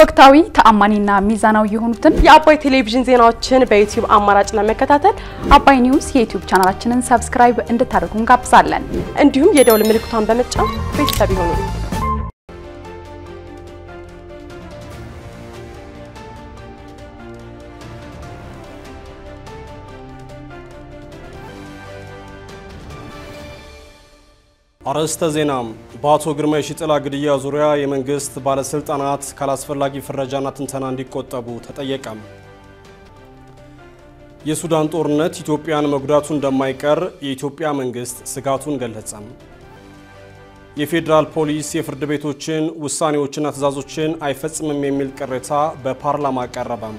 ወቅታዊ ተአማኒና ሚዛናዊ የሆኑትን የአባይ ቴሌቪዥን ዜናዎችን በዩቲዩብ አማራጭ ለመከታተል አባይ ኒውስ የዩቲዩብ ቻናላችንን ሰብስክራይብ እንድታደርጉ እንጋብዛለን። እንዲሁም የደውል ምልክቷን በመጫን ቤተሰብ ይሁኑ። አርዕስተ ዜና በአቶ ግርማ የሺጥላ ግድያ ዙሪያ የመንግስት ባለስልጣናት ካላስፈላጊ ፍረጃና ትንተና እንዲቆጠቡ ተጠየቀም። የሱዳን ጦርነት ኢትዮጵያን መጉዳቱ እንደማይቀር የኢትዮጵያ መንግስት ስጋቱን ገለጸም። የፌዴራል ፖሊስ የፍርድ ቤቶችን ውሳኔዎችና ትዕዛዞችን አይፈጽምም የሚል ቅሬታ በፓርላማ ቀረበም።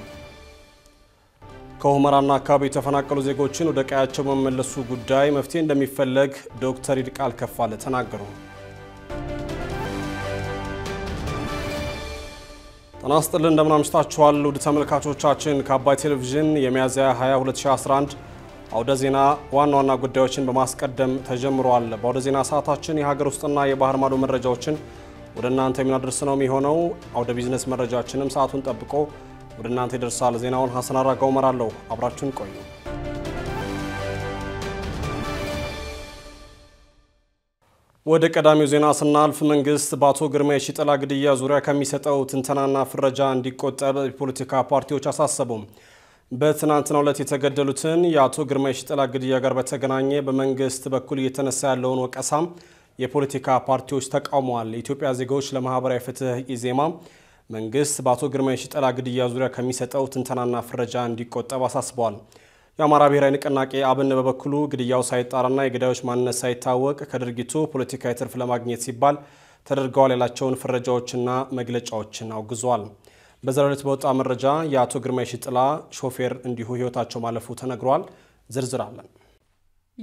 ከሁመራና አካባቢ የተፈናቀሉ ዜጎችን ወደ ቀያቸው መመለሱ ጉዳይ መፍትሄ እንደሚፈለግ ዶክተር ይድቃል ከፋለ ተናገሩ። ጤና ይስጥልን እንደምን አምሽታችኋል ውድ ተመልካቾቻችን። ከአባይ ቴሌቪዥን የሚያዝያ 20 2011 አውደ ዜና ዋና ዋና ጉዳዮችን በማስቀደም ተጀምሯል። በአውደ ዜና ሰዓታችን የሀገር ውስጥና የባህር ማዶ መረጃዎችን ወደ እናንተ የምናደርስ ነው የሚሆነው። አውደ ቢዝነስ መረጃችንም ሰዓቱን ጠብቆ ወደ እናንተ ይደርሳል። ዜናውን ሀሰን አራጋው እመራለሁ። አብራችሁን ቆዩ። ወደ ቀዳሚው ዜና ስናልፍ መንግስት በአቶ ግርማ የሺጥላ ግድያ ዙሪያ ከሚሰጠው ትንተናና ፍረጃ እንዲቆጠብ የፖለቲካ ፓርቲዎች አሳሰቡም። በትናንትናው ዕለት የተገደሉትን የአቶ ግርማ የሺጥላ ግድያ ጋር በተገናኘ በመንግስት በኩል እየተነሳ ያለውን ወቀሳም የፖለቲካ ፓርቲዎች ተቃውመዋል። የኢትዮጵያ ዜጋዎች ለማህበራዊ ፍትህ ኢዜማ መንግስት በአቶ ግርማ የሺጥላ ግድያ ዙሪያ ከሚሰጠው ትንተናና ፍረጃ እንዲቆጠብ አሳስበዋል። የአማራ ብሔራዊ ንቅናቄ አብን በበኩሉ ግድያው ሳይጣራና የገዳዮች ማንነት ሳይታወቅ ከድርጊቱ ፖለቲካዊ ትርፍ ለማግኘት ሲባል ተደርገዋል ያላቸውን ፍረጃዎችና መግለጫዎችን አውግዟል። በዛሬው ዕለት በወጣ መረጃ የአቶ ግርማ ሽጥላ ሾፌር እንዲሁ ህይወታቸው ማለፉ ተነግሯል። ዝርዝር አለን።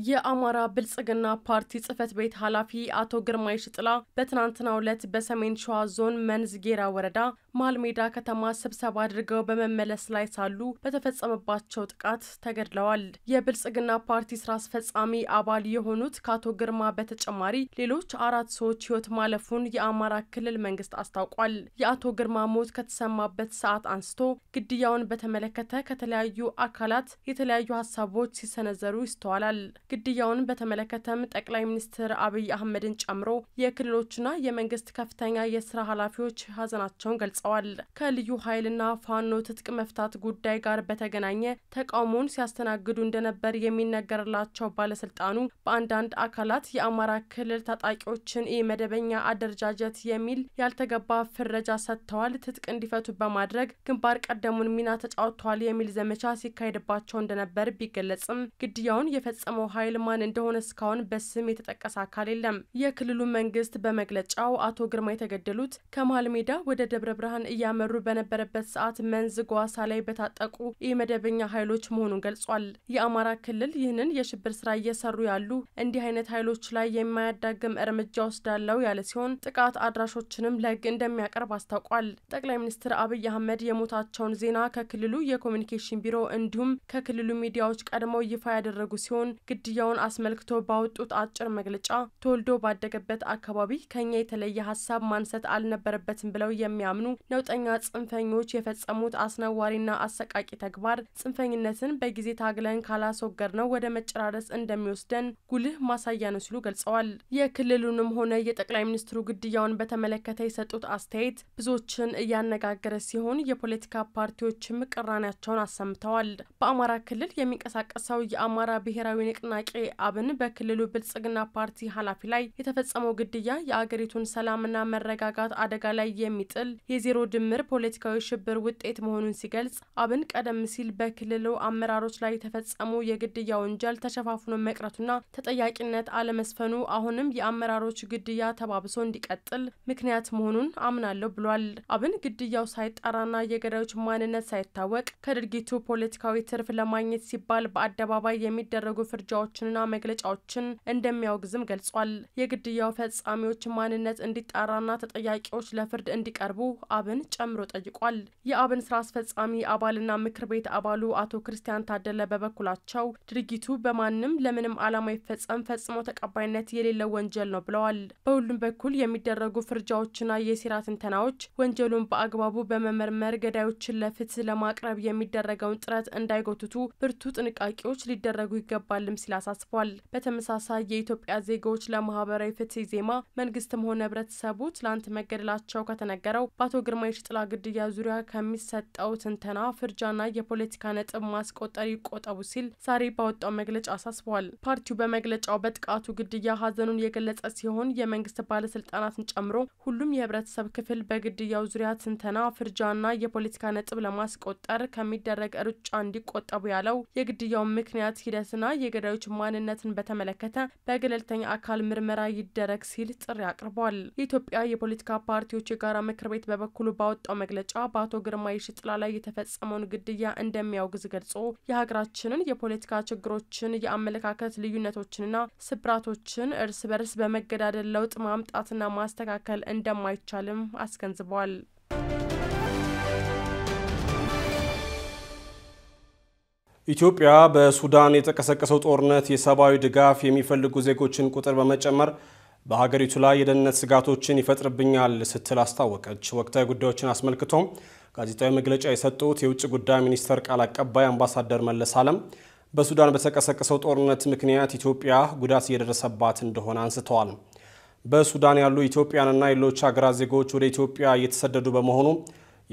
የአማራ ብልጽግና ፓርቲ ጽህፈት ቤት ኃላፊ አቶ ግርማይ ሽጥላ በትናንትናው ዕለት በሰሜን ሸዋ ዞን መንዝ ጌራ ወረዳ ማልሜዳ ከተማ ስብሰባ አድርገው በመመለስ ላይ ሳሉ በተፈጸመባቸው ጥቃት ተገድለዋል። የብልጽግና ፓርቲ ስራ አስፈጻሚ አባል የሆኑት ከአቶ ግርማ በተጨማሪ ሌሎች አራት ሰዎች ህይወት ማለፉን የአማራ ክልል መንግስት አስታውቋል። የአቶ ግርማ ሞት ከተሰማበት ሰዓት አንስቶ ግድያውን በተመለከተ ከተለያዩ አካላት የተለያዩ ሀሳቦች ሲሰነዘሩ ይስተዋላል። ግድያውን በተመለከተም ጠቅላይ ሚኒስትር አብይ አህመድን ጨምሮ የክልሎችና የመንግስት ከፍተኛ የስራ ኃላፊዎች ሀዘናቸውን ገልጸዋል። ከልዩ ኃይልና ፋኖ ትጥቅ መፍታት ጉዳይ ጋር በተገናኘ ተቃውሞውን ሲያስተናግዱ እንደነበር የሚነገርላቸው ባለስልጣኑ በአንዳንድ አካላት የአማራ ክልል ታጣቂዎችን የመደበኛ አደረጃጀት የሚል ያልተገባ ፍረጃ ሰጥተዋል፣ ትጥቅ እንዲፈቱ በማድረግ ግንባር ቀደሙን ሚና ተጫውተዋል የሚል ዘመቻ ሲካሄድባቸው እንደነበር ቢገለጽም ግድያውን የፈጸመው ኃይል ማን እንደሆነ እስካሁን በስም የተጠቀሰ አካል የለም። የክልሉ መንግስት በመግለጫው አቶ ግርማ የተገደሉት ከመሃል ሜዳ ወደ ደብረ ብርሃን እያመሩ በነበረበት ሰዓት መንዝ ጓሳ ላይ በታጠቁ የመደበኛ ኃይሎች መሆኑን ገልጿል። የአማራ ክልል ይህንን የሽብር ስራ እየሰሩ ያሉ እንዲህ አይነት ኃይሎች ላይ የማያዳግም እርምጃ ወስዳለው ያለ ሲሆን ጥቃት አድራሾችንም ለህግ እንደሚያቀርብ አስታውቋል። ጠቅላይ ሚኒስትር አብይ አህመድ የሞታቸውን ዜና ከክልሉ የኮሚኒኬሽን ቢሮ እንዲሁም ከክልሉ ሚዲያዎች ቀድመው ይፋ ያደረጉ ሲሆን ግድ ግድያውን አስመልክቶ ባወጡት አጭር መግለጫ ተወልዶ ባደገበት አካባቢ ከኛ የተለየ ሀሳብ ማንሳት አልነበረበትም ብለው የሚያምኑ ነውጠኛ ጽንፈኞች የፈጸሙት አስነዋሪና አሰቃቂ ተግባር ጽንፈኝነትን በጊዜ ታግለን ካላስወገድ ነው ወደ መጨራረስ እንደሚወስደን ጉልህ ማሳያ ነው ሲሉ ገልጸዋል። የክልሉንም ሆነ የጠቅላይ ሚኒስትሩ ግድያውን በተመለከተ የሰጡት አስተያየት ብዙዎችን እያነጋገረ ሲሆን የፖለቲካ ፓርቲዎችም ቅራኔያቸውን አሰምተዋል። በአማራ ክልል የሚንቀሳቀሰው የአማራ ብሔራዊ ንቅና ንቅናቄ አብን በክልሉ ብልጽግና ፓርቲ ኃላፊ ላይ የተፈጸመው ግድያ የአገሪቱን ሰላምና መረጋጋት አደጋ ላይ የሚጥል የዜሮ ድምር ፖለቲካዊ ሽብር ውጤት መሆኑን ሲገልጽ አብን ቀደም ሲል በክልሉ አመራሮች ላይ የተፈጸሙ የግድያ ወንጀል ተሸፋፍኖ መቅረቱና ተጠያቂነት አለመስፈኑ አሁንም የአመራሮች ግድያ ተባብሶ እንዲቀጥል ምክንያት መሆኑን አምናለሁ ብሏል። አብን ግድያው ሳይጣራና የገዳዮች ማንነት ሳይታወቅ ከድርጊቱ ፖለቲካዊ ትርፍ ለማግኘት ሲባል በአደባባይ የሚደረጉ ፍርጃዎች ዘገባዎችንና መግለጫዎችን እንደሚያወግዝም ገልጿል። የግድያው ፈጻሚዎች ማንነት እንዲጣራና ተጠያቂዎች ለፍርድ እንዲቀርቡ አብን ጨምሮ ጠይቋል። የአብን ስራ አስፈጻሚ አባልና ምክር ቤት አባሉ አቶ ክርስቲያን ታደለ በበኩላቸው ድርጊቱ በማንም ለምንም ዓላማ ይፈጸም ፈጽሞ ተቀባይነት የሌለው ወንጀል ነው ብለዋል። በሁሉም በኩል የሚደረጉ ፍርጃዎችና የሴራ ትንተናዎች ወንጀሉን በአግባቡ በመመርመር ገዳዮችን ለፍትህ ለማቅረብ የሚደረገውን ጥረት እንዳይጎትቱ ብርቱ ጥንቃቄዎች ሊደረጉ ይገባልም ሲል አሳስቧል። በተመሳሳይ የኢትዮጵያ ዜጎች ለማህበራዊ ፍትህ ዜማ መንግስትም ሆነ ህብረተሰቡ ትላንት መገደላቸው ከተነገረው በአቶ ግርማ የሺጥላ ግድያ ዙሪያ ከሚሰጠው ትንተና ፍርጃና የፖለቲካ ነጥብ ማስቆጠር ይቆጠቡ ሲል ዛሬ ባወጣው መግለጫ አሳስቧል። ፓርቲው በመግለጫው በጥቃቱ ግድያ ሀዘኑን የገለጸ ሲሆን የመንግስት ባለስልጣናትን ጨምሮ ሁሉም የህብረተሰብ ክፍል በግድያው ዙሪያ ትንተና ፍርጃና የፖለቲካ ነጥብ ለማስቆጠር ከሚደረግ ሩጫ እንዲቆጠቡ ያለው የግድያው ምክንያት ሂደትና የገዳዮች ማንነትን በተመለከተ በገለልተኛ አካል ምርመራ ይደረግ ሲል ጥሪ አቅርቧል። የኢትዮጵያ የፖለቲካ ፓርቲዎች የጋራ ምክር ቤት በበኩሉ ባወጣው መግለጫ በአቶ ግርማይ ሽጥላ ላይ የተፈጸመውን ግድያ እንደሚያውግዝ ገልጾ የሀገራችንን የፖለቲካ ችግሮችን፣ የአመለካከት ልዩነቶችንና ስብራቶችን እርስ በርስ በመገዳደል ለውጥ ማምጣትና ማስተካከል እንደማይቻልም አስገንዝበዋል። ኢትዮጵያ በሱዳን የተቀሰቀሰው ጦርነት የሰብአዊ ድጋፍ የሚፈልጉ ዜጎችን ቁጥር በመጨመር በሀገሪቱ ላይ የደህንነት ስጋቶችን ይፈጥርብኛል ስትል አስታወቀች። ወቅታዊ ጉዳዮችን አስመልክቶም ጋዜጣዊ መግለጫ የሰጡት የውጭ ጉዳይ ሚኒስቴር ቃል አቀባይ አምባሳደር መለስ አለም። በሱዳን በተቀሰቀሰው ጦርነት ምክንያት ኢትዮጵያ ጉዳት እየደረሰባት እንደሆነ አንስተዋል። በሱዳን ያሉ ኢትዮጵያንና ሌሎች ሀገራት ዜጎች ወደ ኢትዮጵያ እየተሰደዱ በመሆኑ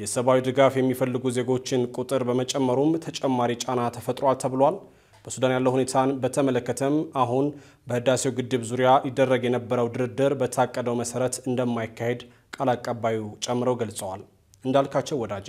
የሰብአዊ ድጋፍ የሚፈልጉ ዜጎችን ቁጥር በመጨመሩም ተጨማሪ ጫና ተፈጥሯል ተብሏል። በሱዳን ያለው ሁኔታን በተመለከተም አሁን በህዳሴው ግድብ ዙሪያ ይደረግ የነበረው ድርድር በታቀደው መሰረት እንደማይካሄድ ቃል አቀባዩ ጨምረው ገልጸዋል። እንዳልካቸው ወዳጄ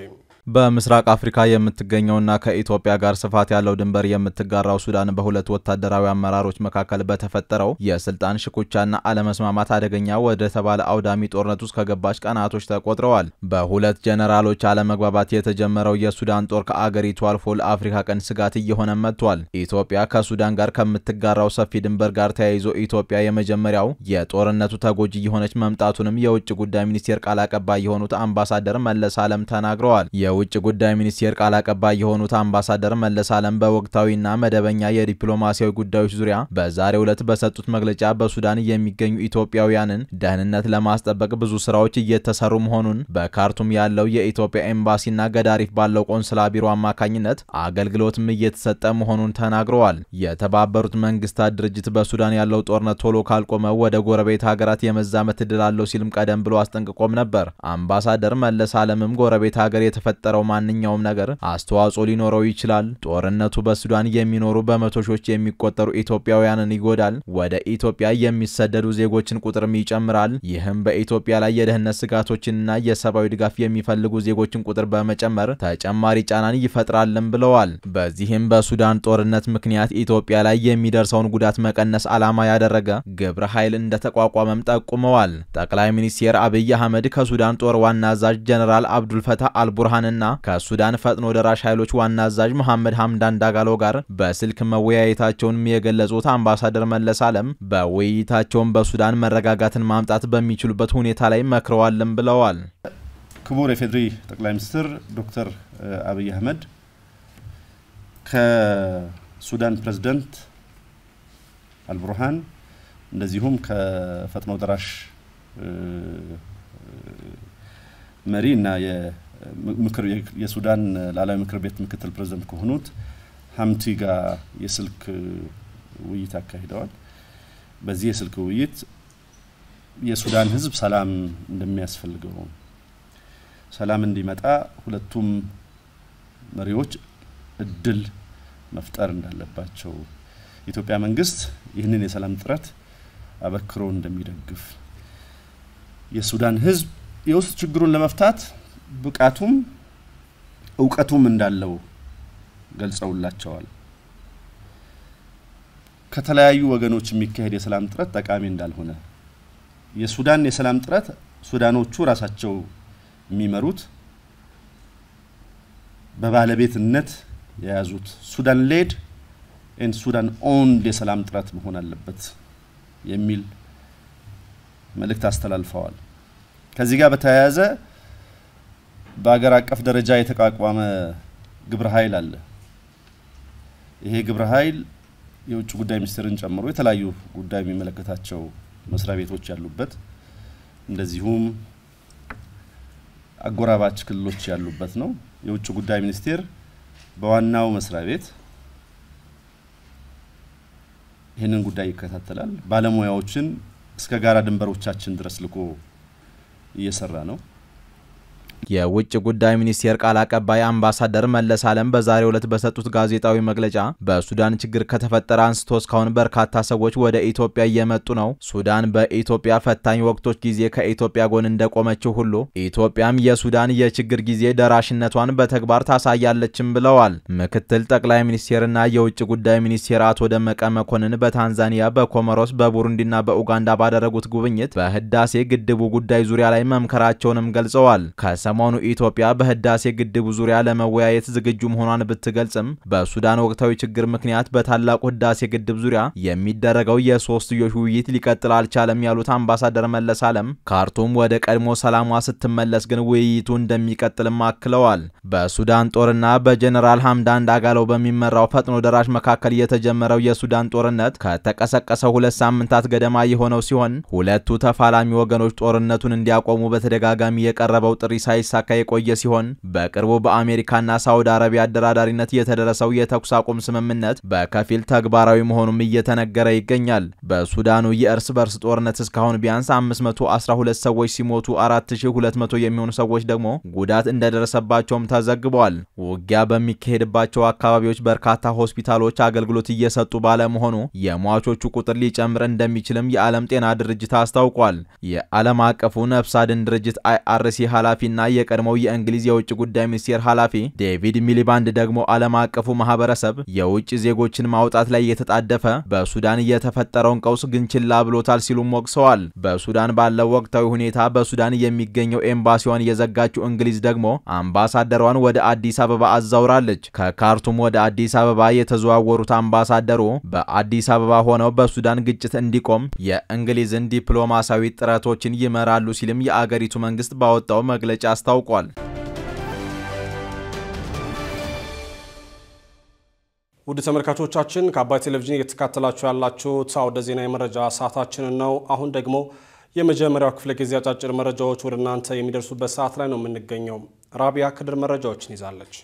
በምስራቅ አፍሪካ የምትገኘውና ከኢትዮጵያ ጋር ስፋት ያለው ድንበር የምትጋራው ሱዳን በሁለት ወታደራዊ አመራሮች መካከል በተፈጠረው የስልጣን ሽኩቻና አለመስማማት አደገኛ ወደ ተባለ አውዳሚ ጦርነት ውስጥ ከገባች ቀናቶች ተቆጥረዋል። በሁለት ጀነራሎች አለመግባባት የተጀመረው የሱዳን ጦር ከአገሪቱ አልፎ ለአፍሪካ ቀን ስጋት እየሆነ መጥቷል። ኢትዮጵያ ከሱዳን ጋር ከምትጋራው ሰፊ ድንበር ጋር ተያይዞ ኢትዮጵያ የመጀመሪያው የጦርነቱ ተጎጂ እየሆነች መምጣቱንም የውጭ ጉዳይ ሚኒስቴር ቃል አቀባይ የሆኑት አምባሳደር መለስ አለም ተናግረዋል። የውጭ ጉዳይ ሚኒስቴር ቃል አቀባይ የሆኑት አምባሳደር መለስ አለም በወቅታዊና መደበኛ የዲፕሎማሲያዊ ጉዳዮች ዙሪያ በዛሬው ዕለት በሰጡት መግለጫ በሱዳን የሚገኙ ኢትዮጵያውያንን ደህንነት ለማስጠበቅ ብዙ ስራዎች እየተሰሩ መሆኑን በካርቱም ያለው የኢትዮጵያ ኤምባሲና ገዳሪፍ ባለው ቆንስላ ቢሮ አማካኝነት አገልግሎትም እየተሰጠ መሆኑን ተናግረዋል። የተባበሩት መንግስታት ድርጅት በሱዳን ያለው ጦርነት ቶሎ ካልቆመ ወደ ጎረቤት ሀገራት የመዛመት እድል አለው ሲልም ቀደም ብሎ አስጠንቅቆም ነበር። አምባሳደር መለስ አለምም ጎረቤት ሀገር የተፈ የተፈጠረው ማንኛውም ነገር አስተዋጽኦ ሊኖረው ይችላል። ጦርነቱ በሱዳን የሚኖሩ በመቶ ሺዎች የሚቆጠሩ ኢትዮጵያውያንን ይጎዳል። ወደ ኢትዮጵያ የሚሰደዱ ዜጎችን ቁጥርም ይጨምራል። ይህም በኢትዮጵያ ላይ የደህንነት ስጋቶችንና የሰብአዊ ድጋፍ የሚፈልጉ ዜጎችን ቁጥር በመጨመር ተጨማሪ ጫናን ይፈጥራልን ብለዋል። በዚህም በሱዳን ጦርነት ምክንያት ኢትዮጵያ ላይ የሚደርሰውን ጉዳት መቀነስ ዓላማ ያደረገ ግብረ ኃይል እንደተቋቋመም ጠቁመዋል። ጠቅላይ ሚኒስትር አብይ አህመድ ከሱዳን ጦር ዋና አዛዥ ጀነራል አብዱልፈታህ አልቡርሃን እና ከሱዳን ፈጥኖ ደራሽ ኃይሎች ዋና አዛዥ መሐመድ ሐምዳን ዳጋሎ ጋር በስልክ መወያየታቸውንም የገለጹት አምባሳደር መለስ አለም በውይይታቸውም በሱዳን መረጋጋትን ማምጣት በሚችሉበት ሁኔታ ላይ መክረዋልም ብለዋል። ክቡር የፌዴሪ ጠቅላይ ሚኒስትር ዶክተር አብይ አህመድ ከሱዳን ፕሬዝዳንት አልቡርሃን እንደዚሁም ከፈጥኖ ደራሽ መሪ እና ምክር የሱዳን ላላዊ ምክር ቤት ምክትል ፕሬዝደንት ከሆኑት ሀምቲ ጋር የስልክ ውይይት አካሂደዋል። በዚህ የስልክ ውይይት የሱዳን ህዝብ ሰላም እንደሚያስፈልገው ሰላም እንዲመጣ ሁለቱም መሪዎች እድል መፍጠር እንዳለባቸው የኢትዮጵያ መንግስት ይህንን የሰላም ጥረት አበክሮ እንደሚደግፍ የሱዳን ህዝብ የውስጥ ችግሩን ለመፍታት ብቃቱም እውቀቱም እንዳለው ገልጸውላቸዋል። ከተለያዩ ወገኖች የሚካሄድ የሰላም ጥረት ጠቃሚ እንዳልሆነ የሱዳን የሰላም ጥረት ሱዳኖቹ ራሳቸው የሚመሩት በባለቤትነት የያዙት ሱዳን ሌድ ኤንድ ሱዳን ኦንድ የሰላም ጥረት መሆን አለበት የሚል መልእክት አስተላልፈዋል። ከዚህ ጋር በተያያዘ በአገር አቀፍ ደረጃ የተቋቋመ ግብረ ኃይል አለ። ይሄ ግብረ ኃይል የውጭ ጉዳይ ሚኒስቴርን ጨምሮ የተለያዩ ጉዳይ የሚመለከታቸው መስሪያ ቤቶች ያሉበት እንደዚሁም አጎራባች ክልሎች ያሉበት ነው። የውጭ ጉዳይ ሚኒስቴር በዋናው መስሪያ ቤት ይህንን ጉዳይ ይከታተላል። ባለሙያዎችን እስከ ጋራ ድንበሮቻችን ድረስ ልኮ እየሰራ ነው። የውጭ ጉዳይ ሚኒስቴር ቃል አቀባይ አምባሳደር መለስ አለም በዛሬው ዕለት በሰጡት ጋዜጣዊ መግለጫ በሱዳን ችግር ከተፈጠረ አንስቶ እስካሁን በርካታ ሰዎች ወደ ኢትዮጵያ እየመጡ ነው። ሱዳን በኢትዮጵያ ፈታኝ ወቅቶች ጊዜ ከኢትዮጵያ ጎን እንደቆመችው ሁሉ ኢትዮጵያም የሱዳን የችግር ጊዜ ደራሽነቷን በተግባር ታሳያለችም ብለዋል። ምክትል ጠቅላይ ሚኒስቴርና የውጭ ጉዳይ ሚኒስቴር አቶ ደመቀ መኮንን በታንዛኒያ፣ በኮሞሮስ፣ በቡሩንዲና በኡጋንዳ ባደረጉት ጉብኝት በህዳሴ ግድቡ ጉዳይ ዙሪያ ላይ መምከራቸውንም ገልጸዋል። ሰሞኑ ኢትዮጵያ በህዳሴ ግድቡ ዙሪያ ለመወያየት ዝግጁ መሆኗን ብትገልጽም በሱዳን ወቅታዊ ችግር ምክንያት በታላቁ ህዳሴ ግድብ ዙሪያ የሚደረገው የሶስትዮሽ ውይይት ሊቀጥል አልቻለም ያሉት አምባሳደር መለስ አለም ካርቱም ወደ ቀድሞ ሰላሟ ስትመለስ ግን ውይይቱ እንደሚቀጥልም አክለዋል። በሱዳን ጦርና በጀኔራል ሐምዳን አጋለው በሚመራው ፈጥኖ ደራሽ መካከል የተጀመረው የሱዳን ጦርነት ከተቀሰቀሰ ሁለት ሳምንታት ገደማ የሆነው ሲሆን ሁለቱ ተፋላሚ ወገኖች ጦርነቱን እንዲያቆሙ በተደጋጋሚ የቀረበው ጥሪ ሳይ ሳይሳካ የቆየ ሲሆን በቅርቡ በአሜሪካና ሳውዲ አረቢያ አደራዳሪነት የተደረሰው የተኩስ አቁም ስምምነት በከፊል ተግባራዊ መሆኑም እየተነገረ ይገኛል። በሱዳኑ የእርስ በርስ ጦርነት እስካሁን ቢያንስ 512 ሰዎች ሲሞቱ 4200 የሚሆኑ ሰዎች ደግሞ ጉዳት እንደደረሰባቸውም ተዘግበዋል። ውጊያ በሚካሄድባቸው አካባቢዎች በርካታ ሆስፒታሎች አገልግሎት እየሰጡ ባለመሆኑ የሟቾቹ ቁጥር ሊጨምር እንደሚችልም የዓለም ጤና ድርጅት አስታውቋል። የዓለም አቀፉ ነፍስ አድን ድርጅት አይአርሲ ኃላፊና የቀድሞው የእንግሊዝ የውጭ ጉዳይ ሚኒስቴር ኃላፊ ዴቪድ ሚሊባንድ ደግሞ ዓለም አቀፉ ማህበረሰብ የውጭ ዜጎችን ማውጣት ላይ የተጣደፈ በሱዳን የተፈጠረውን ቀውስ ግን ችላ ብሎታል ሲሉም ወቅሰዋል። በሱዳን ባለው ወቅታዊ ሁኔታ በሱዳን የሚገኘው ኤምባሲዋን የዘጋችው እንግሊዝ ደግሞ አምባሳደሯን ወደ አዲስ አበባ አዛውራለች። ከካርቱም ወደ አዲስ አበባ የተዘዋወሩት አምባሳደሩ በአዲስ አበባ ሆነው በሱዳን ግጭት እንዲቆም የእንግሊዝን ዲፕሎማሲያዊ ጥረቶችን ይመራሉ ሲልም የአገሪቱ መንግስት ባወጣው መግለጫ አስታውቋል። ውድ ተመልካቾቻችን ከአባይ ቴሌቪዥን እየተካተላችሁ ያላችሁት አውደ ዜና የመረጃ ሰዓታችንን ነው። አሁን ደግሞ የመጀመሪያው ክፍለ ጊዜ አጫጭር መረጃዎች ወደ እናንተ የሚደርሱበት ሰዓት ላይ ነው የምንገኘው። ራቢያ ክድር መረጃዎችን ይዛለች።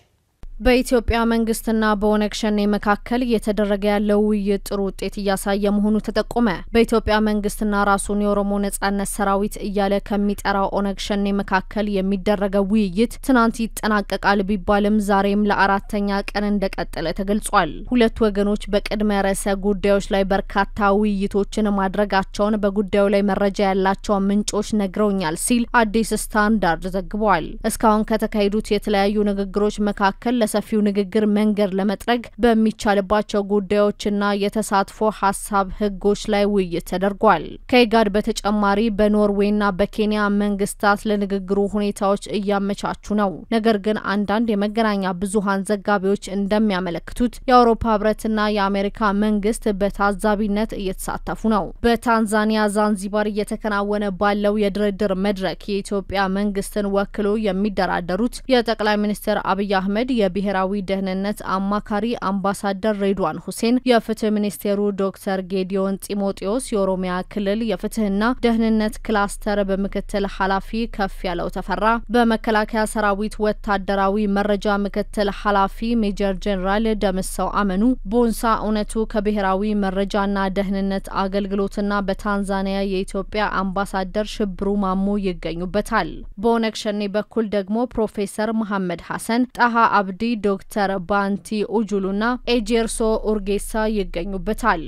በኢትዮጵያ መንግስትና በኦነግ ሸኔ መካከል እየተደረገ ያለው ውይይት ጥሩ ውጤት እያሳየ መሆኑ ተጠቆመ። በኢትዮጵያ መንግስትና ራሱን የኦሮሞ ነጻነት ሰራዊት እያለ ከሚጠራው ኦነግ ሸኔ መካከል የሚደረገው ውይይት ትናንት ይጠናቀቃል ቢባልም ዛሬም ለአራተኛ ቀን እንደቀጠለ ተገልጿል። ሁለት ወገኖች በቅድመ ርዕሰ ጉዳዮች ላይ በርካታ ውይይቶችን ማድረጋቸውን በጉዳዩ ላይ መረጃ ያላቸው ምንጮች ነግረውኛል ሲል አዲስ ስታንዳርድ ዘግቧል። እስካሁን ከተካሄዱት የተለያዩ ንግግሮች መካከል ሰፊው ንግግር መንገድ ለመጥረግ በሚቻልባቸው ጉዳዮችና የተሳትፎ ሀሳብ ህጎች ላይ ውይይት ተደርጓል። ከኢጋድ በተጨማሪ በኖርዌይና በኬንያ መንግስታት ለንግግሩ ሁኔታዎች እያመቻቹ ነው። ነገር ግን አንዳንድ የመገናኛ ብዙሀን ዘጋቢዎች እንደሚያመለክቱት የአውሮፓ ህብረትና የአሜሪካ መንግስት በታዛቢነት እየተሳተፉ ነው። በታንዛኒያ ዛንዚባር እየተከናወነ ባለው የድርድር መድረክ የኢትዮጵያ መንግስትን ወክሎ የሚደራደሩት የጠቅላይ ሚኒስትር አብይ አህመድ የቢ ብሔራዊ ደህንነት አማካሪ አምባሳደር ሬድዋን ሁሴን፣ የፍትህ ሚኒስቴሩ ዶክተር ጌዲዮን ጢሞቴዎስ፣ የኦሮሚያ ክልል የፍትህና ደህንነት ክላስተር በምክትል ኃላፊ ከፍ ያለው ተፈራ፣ በመከላከያ ሰራዊት ወታደራዊ መረጃ ምክትል ኃላፊ ሜጀር ጄኔራል ደምሰው አመኑ፣ ቦንሳ እውነቱ ከብሔራዊ መረጃና ደህንነት አገልግሎትና በታንዛኒያ የኢትዮጵያ አምባሳደር ሽብሩ ማሞ ይገኙበታል። በኦነግ ሸኔ በኩል ደግሞ ፕሮፌሰር መሐመድ ሐሰን፣ ጣሃ አብዲ ዶክተር ባንቲ ኡጁሉና ኤጀርሶ ኡርጌሳ ይገኙበታል።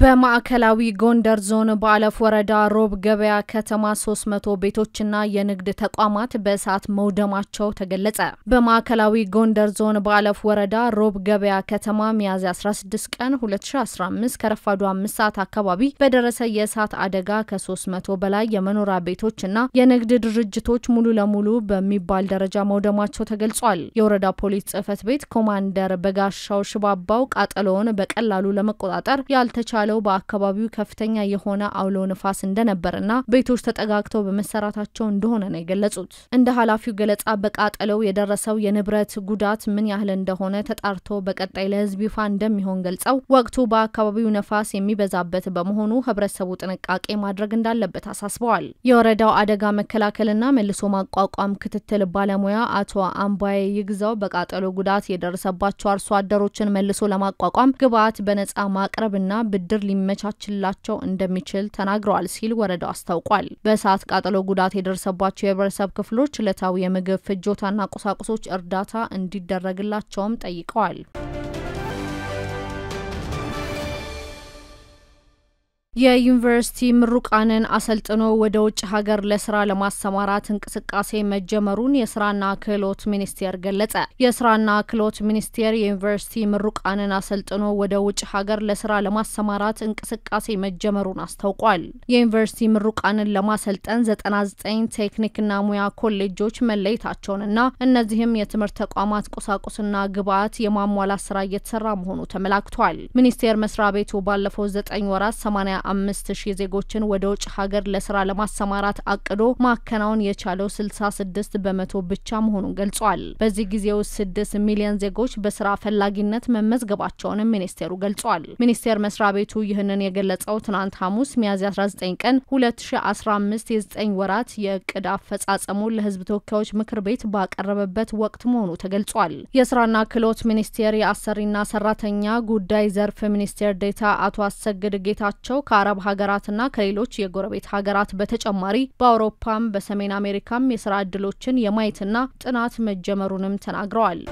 በማዕከላዊ ጎንደር ዞን በአለፍ ወረዳ ሮብ ገበያ ከተማ 300 ቤቶችና የንግድ ተቋማት በእሳት መውደማቸው ተገለጸ። በማዕከላዊ ጎንደር ዞን በአለፍ ወረዳ ሮብ ገበያ ከተማ ሚያዝያ 16 ቀን 2015 ከረፋዱ 5 ሰዓት አካባቢ በደረሰ የእሳት አደጋ ከ300 በላይ የመኖሪያ ቤቶችና የንግድ ድርጅቶች ሙሉ ለሙሉ በሚባል ደረጃ መውደማቸው ተገልጿል። የወረዳ ፖሊስ ጽህፈት ቤት ኮማንደር በጋሻው ሽባባው ቃጠሎውን በቀላሉ ለመቆጣጠር ያልተቻ የቻለው በአካባቢው ከፍተኛ የሆነ አውሎ ነፋስ እንደነበርና ቤቶች ተጠጋግተው በመሰራታቸው እንደሆነ ነው የገለጹት። እንደ ኃላፊው ገለጻ በቃጠለው የደረሰው የንብረት ጉዳት ምን ያህል እንደሆነ ተጣርቶ በቀጣይ ለህዝብ ይፋ እንደሚሆን ገልጸው ወቅቱ በአካባቢው ነፋስ የሚበዛበት በመሆኑ ህብረተሰቡ ጥንቃቄ ማድረግ እንዳለበት አሳስበዋል። የወረዳው አደጋ መከላከልና መልሶ ማቋቋም ክትትል ባለሙያ አቶ አምባዬ ይግዛው በቃጠሎ ጉዳት የደረሰባቸው አርሶ አደሮችን መልሶ ለማቋቋም ግብዓት በነጻ ማቅረብና ብድ ድርድር ሊመቻችላቸው እንደሚችል ተናግረዋል ሲል ወረዳው አስታውቋል። በእሳት ቃጠሎ ጉዳት የደረሰባቸው የህብረተሰብ ክፍሎች እለታዊ የምግብ ፍጆታና ቁሳቁሶች እርዳታ እንዲደረግላቸውም ጠይቀዋል። የዩኒቨርሲቲ ምሩቃንን አሰልጥኖ ወደ ውጭ ሀገር ለስራ ለማሰማራት እንቅስቃሴ መጀመሩን የስራና ክህሎት ሚኒስቴር ገለጸ። የስራና ክህሎት ሚኒስቴር የዩኒቨርሲቲ ምሩቃንን አሰልጥኖ ወደ ውጭ ሀገር ለስራ ለማሰማራት እንቅስቃሴ መጀመሩን አስታውቋል። የዩኒቨርሲቲ ምሩቃንን ለማሰልጠን 99 ቴክኒክና ሙያ ኮሌጆች መለየታቸውንና እነዚህም የትምህርት ተቋማት ቁሳቁስና ግብዓት የማሟላት ስራ እየተሰራ መሆኑ ተመላክቷል። ሚኒስቴር መስሪያ ቤቱ ባለፈው ዘጠኝ ወራት አምስት ሺህ ዜጎችን ወደ ውጭ ሀገር ለስራ ለማሰማራት አቅዶ ማከናወን የቻለው ስልሳ ስድስት በመቶ ብቻ መሆኑን ገልጿል። በዚህ ጊዜ ውስጥ ስድስት ሚሊዮን ዜጎች በስራ ፈላጊነት መመዝገባቸውንም ሚኒስቴሩ ገልጿል። ሚኒስቴር መስሪያ ቤቱ ይህንን የገለጸው ትናንት ሐሙስ ሚያዝያ 19 ቀን 2015 የዘጠኝ ወራት የእቅድ አፈጻጸሙን ለህዝብ ተወካዮች ምክር ቤት ባቀረበበት ወቅት መሆኑ ተገልጿል። የስራና ክህሎት ሚኒስቴር የአሰሪና ሰራተኛ ጉዳይ ዘርፍ ሚኒስቴር ዴታ አቶ አሰግድ ጌታቸው ከ ከአረብ ሀገራትና ከሌሎች የጎረቤት ሀገራት በተጨማሪ በአውሮፓም በሰሜን አሜሪካም የስራ እድሎችን የማየትና ጥናት መጀመሩንም ተናግረዋል።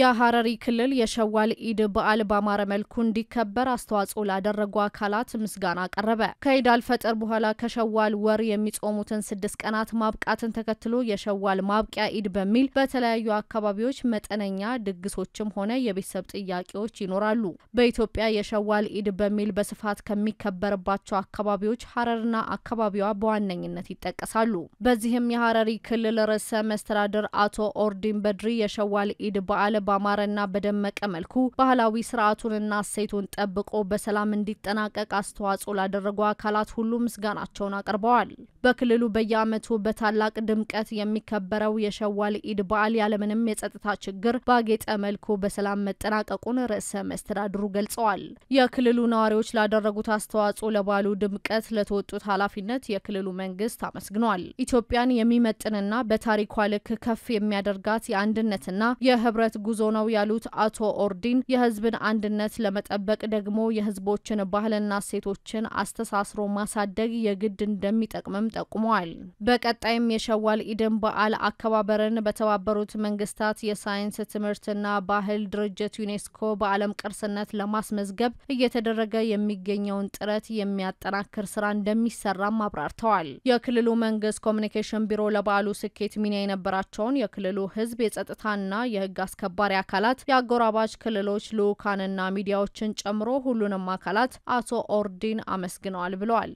የሐረሪ ክልል የሸዋል ኢድ በዓል ባማረ መልኩ እንዲከበር አስተዋጽኦ ላደረጉ አካላት ምስጋና ቀረበ። ከኢድ አልፈጥር በኋላ ከሸዋል ወር የሚጾሙትን ስድስት ቀናት ማብቃትን ተከትሎ የሸዋል ማብቂያ ኢድ በሚል በተለያዩ አካባቢዎች መጠነኛ ድግሶችም ሆነ የቤተሰብ ጥያቄዎች ይኖራሉ። በኢትዮጵያ የሸዋል ኢድ በሚል በስፋት ከሚከበርባቸው አካባቢዎች ሐረርና አካባቢዋ በዋነኝነት ይጠቀሳሉ። በዚህም የሐረሪ ክልል ርዕሰ መስተዳድር አቶ ኦርዲን በድሪ የሸዋል ኢድ በዓል ባማረና በደመቀ መልኩ ባህላዊ ስርዓቱንና እሴቱን ጠብቆ በሰላም እንዲጠናቀቅ አስተዋጽኦ ላደረጉ አካላት ሁሉ ምስጋናቸውን አቅርበዋል። በክልሉ በየዓመቱ በታላቅ ድምቀት የሚከበረው የሸዋል ኢድ በዓል ያለምንም የጸጥታ ችግር ባጌጠ መልኩ በሰላም መጠናቀቁን ርዕሰ መስተዳድሩ ገልጸዋል። የክልሉ ነዋሪዎች ላደረጉት አስተዋጽኦ፣ ለበዓሉ ድምቀት ለተወጡት ኃላፊነት የክልሉ መንግስት አመስግኗል። ኢትዮጵያን የሚመጥንና በታሪኳ ልክ ከፍ የሚያደርጋት የአንድነትና የህብረት ጉ ጉዞ ነው ያሉት አቶ ኦርዲን የህዝብን አንድነት ለመጠበቅ ደግሞ የህዝቦችን ባህልና እሴቶችን አስተሳስሮ ማሳደግ የግድ እንደሚጠቅምም ጠቁመዋል። በቀጣይም የሸዋል ኢድን በዓል አከባበርን በተባበሩት መንግስታት የሳይንስ ትምህርትና ባህል ድርጅት ዩኔስኮ በዓለም ቅርስነት ለማስመዝገብ እየተደረገ የሚገኘውን ጥረት የሚያጠናክር ስራ እንደሚሰራም አብራርተዋል። የክልሉ መንግስት ኮሚኒኬሽን ቢሮ ለበዓሉ ስኬት ሚና የነበራቸውን የክልሉ ህዝብ የጸጥታና የህግ አስከባ አስተባባሪ አካላት የአጎራባች ክልሎች ልኡካንና ሚዲያዎችን ጨምሮ ሁሉንም አካላት አቶ ኦርዲን አመስግነዋል ብለዋል።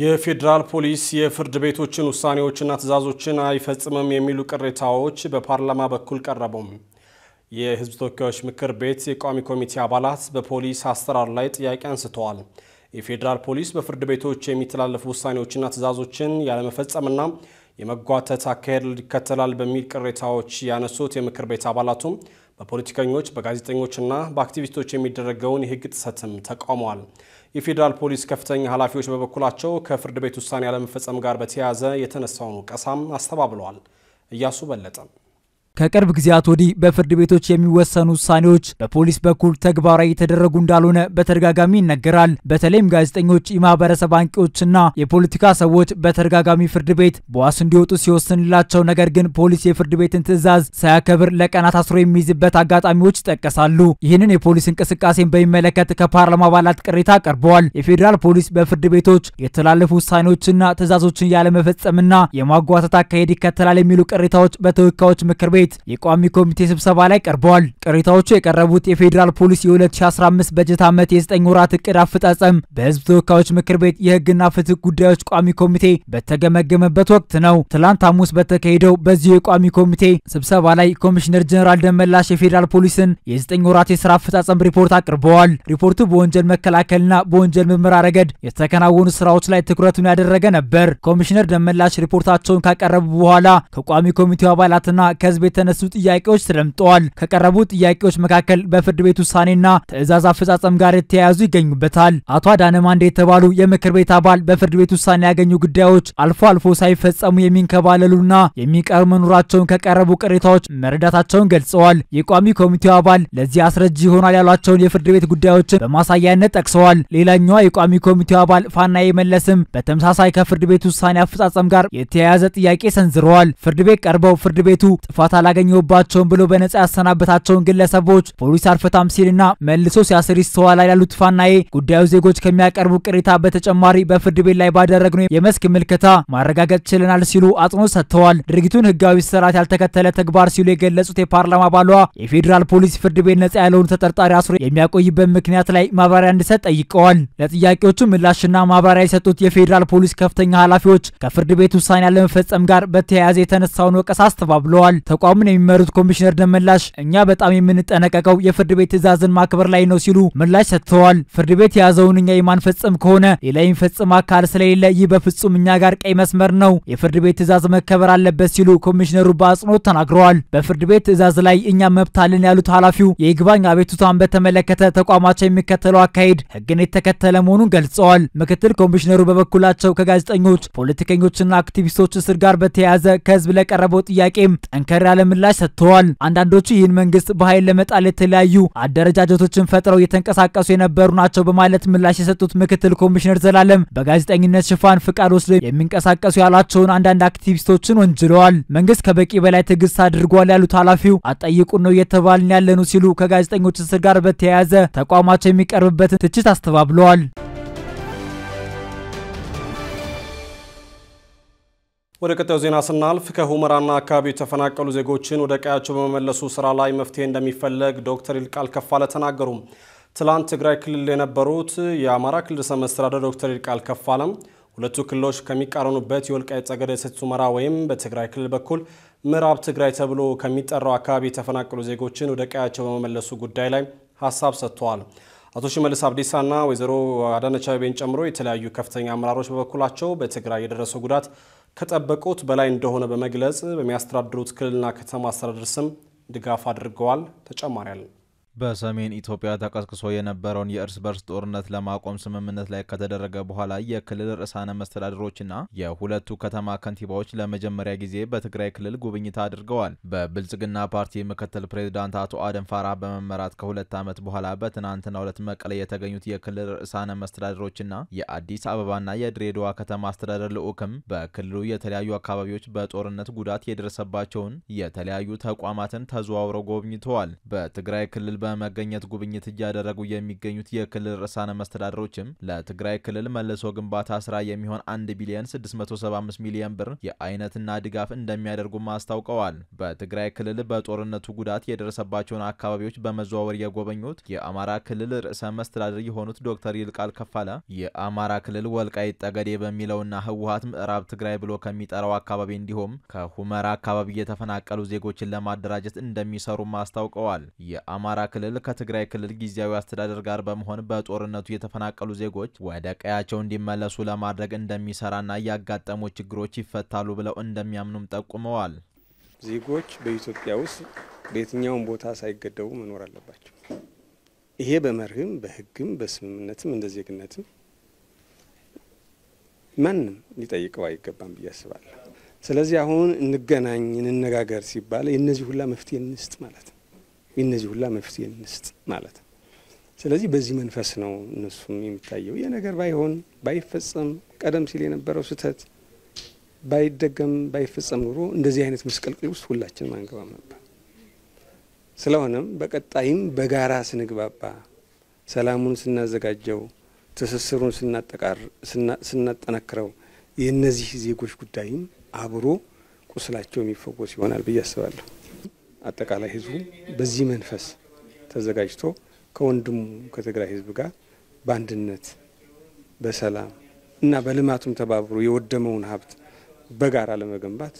የፌዴራል ፖሊስ የፍርድ ቤቶችን ውሳኔዎችና ትዕዛዞችን አይፈጽምም የሚሉ ቅሬታዎች በፓርላማ በኩል ቀረቡም። የሕዝብ ተወካዮች ምክር ቤት የቋሚ ኮሚቴ አባላት በፖሊስ አሰራር ላይ ጥያቄ አንስተዋል። የፌዴራል ፖሊስ በፍርድ ቤቶች የሚተላለፉ ውሳኔዎችና ትእዛዞችን ያለመፈጸምና የመጓተት አካሄድ ይከተላል በሚል ቅሬታዎች ያነሱት የምክር ቤት አባላቱም በፖለቲከኞች በጋዜጠኞችና በአክቲቪስቶች የሚደረገውን የሕግ ጥሰትም ተቃውመዋል። የፌዴራል ፖሊስ ከፍተኛ ኃላፊዎች በበኩላቸው ከፍርድ ቤት ውሳኔ ያለመፈጸም ጋር በተያያዘ የተነሳውን ቀሳም አስተባብለዋል። እያሱ በለጠም ከቅርብ ጊዜያት ወዲህ በፍርድ ቤቶች የሚወሰኑ ውሳኔዎች በፖሊስ በኩል ተግባራዊ የተደረጉ እንዳልሆነ በተደጋጋሚ ይነገራል። በተለይም ጋዜጠኞች፣ የማህበረሰብ አንቂዎችና የፖለቲካ ሰዎች በተደጋጋሚ ፍርድ ቤት በዋስ እንዲወጡ ሲወስንላቸው፣ ነገር ግን ፖሊስ የፍርድ ቤትን ትዕዛዝ ሳያከብር ለቀናት አስሮ የሚይዝበት አጋጣሚዎች ይጠቀሳሉ። ይህንን የፖሊስ እንቅስቃሴን በሚመለከት ከፓርላማ አባላት ቅሬታ ቀርበዋል። የፌዴራል ፖሊስ በፍርድ ቤቶች የተላለፉ ውሳኔዎችና ትዕዛዞችን ያለመፈጸምና የማጓተት አካሄድ ይከተላል የሚሉ ቅሬታዎች በተወካዮች ምክር ቤት ቤት የቋሚ ኮሚቴ ስብሰባ ላይ ቀርበዋል። ቅሬታዎቹ የቀረቡት የፌዴራል ፖሊስ የ2015 በጀት ዓመት የ9 ወራት እቅድ አፈጻጸም በህዝብ ተወካዮች ምክር ቤት የህግና ፍትህ ጉዳዮች ቋሚ ኮሚቴ በተገመገመበት ወቅት ነው። ትላንት ሐሙስ በተካሄደው በዚሁ የቋሚ ኮሚቴ ስብሰባ ላይ ኮሚሽነር ጀኔራል ደመላሽ የፌዴራል ፖሊስን የ9 ወራት የስራ አፈጻጸም ሪፖርት አቅርበዋል። ሪፖርቱ በወንጀል መከላከልና በወንጀል ምርመራ ረገድ የተከናወኑ ስራዎች ላይ ትኩረቱን ያደረገ ነበር። ኮሚሽነር ደመላሽ ሪፖርታቸውን ካቀረቡ በኋላ ከቋሚ ኮሚቴው አባላትና ከህዝብ የተነሱ ጥያቄዎች ተደምጠዋል። ከቀረቡ ጥያቄዎች መካከል በፍርድ ቤት ውሳኔና ትዕዛዝ አፈጻጸም ጋር የተያያዙ ይገኙበታል። አቶ አዳነ ማንዴ የተባሉ የምክር ቤት አባል በፍርድ ቤት ውሳኔ ያገኙ ጉዳዮች አልፎ አልፎ ሳይፈጸሙ የሚንከባለሉና የሚቀሩ መኖራቸውን ከቀረቡ ቅሬታዎች መረዳታቸውን ገልጸዋል። የቋሚ ኮሚቴው አባል ለዚህ አስረጅ ይሆናል ያሏቸውን የፍርድ ቤት ጉዳዮችን በማሳያነት ጠቅሰዋል። ሌላኛዋ የቋሚ ኮሚቴው አባል ፋናዬ መለስም በተመሳሳይ ከፍርድ ቤት ውሳኔ አፈጻጸም ጋር የተያያዘ ጥያቄ ሰንዝረዋል። ፍርድ ቤት ቀርበው ፍርድ ቤቱ ጥፋት አላገኘሁባቸውም ብሎ በነጻ ያሰናበታቸውን ግለሰቦች ፖሊስ አልፈታም ሲልና መልሶ ሲያስር ይስተዋላል ያሉት ፋናዬ ጉዳዩ ዜጎች ከሚያቀርቡ ቅሬታ በተጨማሪ በፍርድ ቤት ላይ ባደረግነው የመስክ ምልከታ ማረጋገጥ ችለናል ሲሉ አጽንኦት ሰጥተዋል። ድርጊቱን ህጋዊ ስርዓት ያልተከተለ ተግባር ሲሉ የገለጹት የፓርላማ አባሏ የፌዴራል ፖሊስ ፍርድ ቤት ነጻ ያለውን ተጠርጣሪ አስሮ የሚያቆይበት ምክንያት ላይ ማብራሪያ እንዲሰጥ ጠይቀዋል። ለጥያቄዎቹ ምላሽና ማብራሪያ የሰጡት የፌዴራል ፖሊስ ከፍተኛ ኃላፊዎች ከፍርድ ቤት ውሳኔ ያለመፈጸም ጋር በተያያዘ የተነሳውን ወቀሳ አስተባብለዋል። ተቋ ተቋሙን የሚመሩት ኮሚሽነር ደመላሽ እኛ በጣም የምንጠነቀቀው የፍርድ ቤት ትዕዛዝን ማክበር ላይ ነው ሲሉ ምላሽ ሰጥተዋል። ፍርድ ቤት የያዘውን እኛ የማንፈጽም ከሆነ ሌላ የሚፈጽም አካል ስለሌለ ይህ በፍጹም እኛ ጋር ቀይ መስመር ነው። የፍርድ ቤት ትዕዛዝ መከበር አለበት ሲሉ ኮሚሽነሩ በአጽንኦት ተናግረዋል። በፍርድ ቤት ትዕዛዝ ላይ እኛ መብት አለን ያሉት ኃላፊው የይግባኝ አቤቱታን በተመለከተ ተቋማቸው የሚከተለው አካሄድ ህግን የተከተለ መሆኑን ገልጸዋል። ምክትል ኮሚሽነሩ በበኩላቸው ከጋዜጠኞች ፖለቲከኞችና አክቲቪስቶች እስር ጋር በተያያዘ ከህዝብ ለቀረበው ጥያቄም ጠንከር ያለ ምላሽ ሰጥተዋል። አንዳንዶቹ ይህን መንግስት በኃይል ለመጣል የተለያዩ አደረጃጀቶችን ፈጥረው እየተንቀሳቀሱ የነበሩ ናቸው በማለት ምላሽ የሰጡት ምክትል ኮሚሽነር ዘላለም በጋዜጠኝነት ሽፋን ፍቃድ ወስደው የሚንቀሳቀሱ ያሏቸውን አንዳንድ አክቲቪስቶችን ወንጅለዋል። መንግስት ከበቂ በላይ ትዕግስት አድርጓል ያሉት ኃላፊው አጠይቁን ነው እየተባልን ያለኑ ሲሉ ከጋዜጠኞች እስር ጋር በተያያዘ ተቋማቸው የሚቀርብበትን ትችት አስተባብለዋል። ወደ ቀጣዩ ዜና ስናልፍ ከሁመራና አካባቢ የተፈናቀሉ ዜጎችን ወደ ቀያቸው በመመለሱ ስራ ላይ መፍትሄ እንደሚፈለግ ዶክተር ይልቃል ከፋለ ተናገሩ። ትላንት ትግራይ ክልል የነበሩት የአማራ ክልል ርዕሰ መስተዳደር ዶክተር ይልቃል ከፋለም ሁለቱ ክልሎች ከሚቃረኑበት የወልቃይት ጠገዴ ሰቲት ሁመራ ወይም በትግራይ ክልል በኩል ምዕራብ ትግራይ ተብሎ ከሚጠራው አካባቢ የተፈናቀሉ ዜጎችን ወደ ቀያቸው በመመለሱ ጉዳይ ላይ ሀሳብ ሰጥተዋል። አቶ ሽመልስ አብዲሳና ወይዘሮ አዳነች አቤቤን ጨምሮ የተለያዩ ከፍተኛ አመራሮች በበኩላቸው በትግራይ የደረሰው ጉዳት ከጠበቁት በላይ እንደሆነ በመግለጽ በሚያስተዳድሩት ክልልና ከተማ አስተዳደር ስም ድጋፍ አድርገዋል። ተጨማሪ አለን። በሰሜን ኢትዮጵያ ተቀስቅሶ የነበረውን የእርስ በርስ ጦርነት ለማቆም ስምምነት ላይ ከተደረገ በኋላ የክልል ርዕሳነ መስተዳድሮችና የሁለቱ ከተማ ከንቲባዎች ለመጀመሪያ ጊዜ በትግራይ ክልል ጉብኝት አድርገዋል። በብልጽግና ፓርቲ ምክትል ፕሬዚዳንት አቶ አደም ፋራ በመመራት ከሁለት ዓመት በኋላ በትናንትናው ዕለት መቀለ የተገኙት የክልል ርዕሳነ መስተዳድሮችና የአዲስ አበባና የድሬዳዋ ከተማ አስተዳደር ልዑክም በክልሉ የተለያዩ አካባቢዎች በጦርነት ጉዳት የደረሰባቸውን የተለያዩ ተቋማትን ተዘዋውረው ጎብኝተዋል። በትግራይ ክልል በመገኘት ጉብኝት እያደረጉ የሚገኙት የክልል ርዕሳነ መስተዳድሮችም ለትግራይ ክልል መልሶ ግንባታ ስራ የሚሆን 1 ቢሊዮን 675 ሚሊዮን ብር የአይነትና ድጋፍ እንደሚያደርጉም አስታውቀዋል። በትግራይ ክልል በጦርነቱ ጉዳት የደረሰባቸውን አካባቢዎች በመዘዋወር የጎበኙት የአማራ ክልል ርዕሰ መስተዳድር የሆኑት ዶክተር ይልቃል ከፋለ የአማራ ክልል ወልቃይት ጠገዴ በሚለውና ህወሀት ምዕራብ ትግራይ ብሎ ከሚጠራው አካባቢ እንዲሁም ከሁመራ አካባቢ የተፈናቀሉ ዜጎችን ለማደራጀት እንደሚሰሩም አስታውቀዋል። የአማራ ክልል ከትግራይ ክልል ጊዜያዊ አስተዳደር ጋር በመሆን በጦርነቱ የተፈናቀሉ ዜጎች ወደ ቀያቸው እንዲመለሱ ለማድረግ እንደሚሰራና ያጋጠሙ ችግሮች ይፈታሉ ብለው እንደሚያምኑም ጠቁመዋል። ዜጎች በኢትዮጵያ ውስጥ በየትኛውም ቦታ ሳይገደቡ መኖር አለባቸው። ይሄ በመርህም በህግም በስምምነትም እንደ ዜግነትም ማንም ሊጠይቀው አይገባም ብዬ አስባለሁ። ስለዚህ አሁን እንገናኝ እንነጋገር ሲባል የእነዚህ ሁላ መፍትሄ እንስጥ ማለት ነው። የነዚህ ሁላ መንፈስ እንስጥ ማለት ነው። ስለዚህ በዚህ መንፈስ ነው እነሱም የሚታየው። ይህ ነገር ባይሆን ባይፈጸም፣ ቀደም ሲል የነበረው ስህተት ባይደገም ባይፈጸም ኑሮ እንደዚህ አይነት ምስቅልቅል ውስጥ ሁላችንም አንገባም ነበር። ስለሆነም በቀጣይም በጋራ ስንግባባ፣ ሰላሙን ስናዘጋጀው፣ ትስስሩን ስናጠናክረው የእነዚህ ዜጎች ጉዳይም አብሮ ቁስላቸው የሚፈወስ ይሆናል ብዬ አስባለሁ። አጠቃላይ ህዝቡ በዚህ መንፈስ ተዘጋጅቶ ከወንድሙ ከትግራይ ህዝብ ጋር በአንድነት በሰላም እና በልማቱም ተባብሮ የወደመውን ሀብት በጋራ ለመገንባት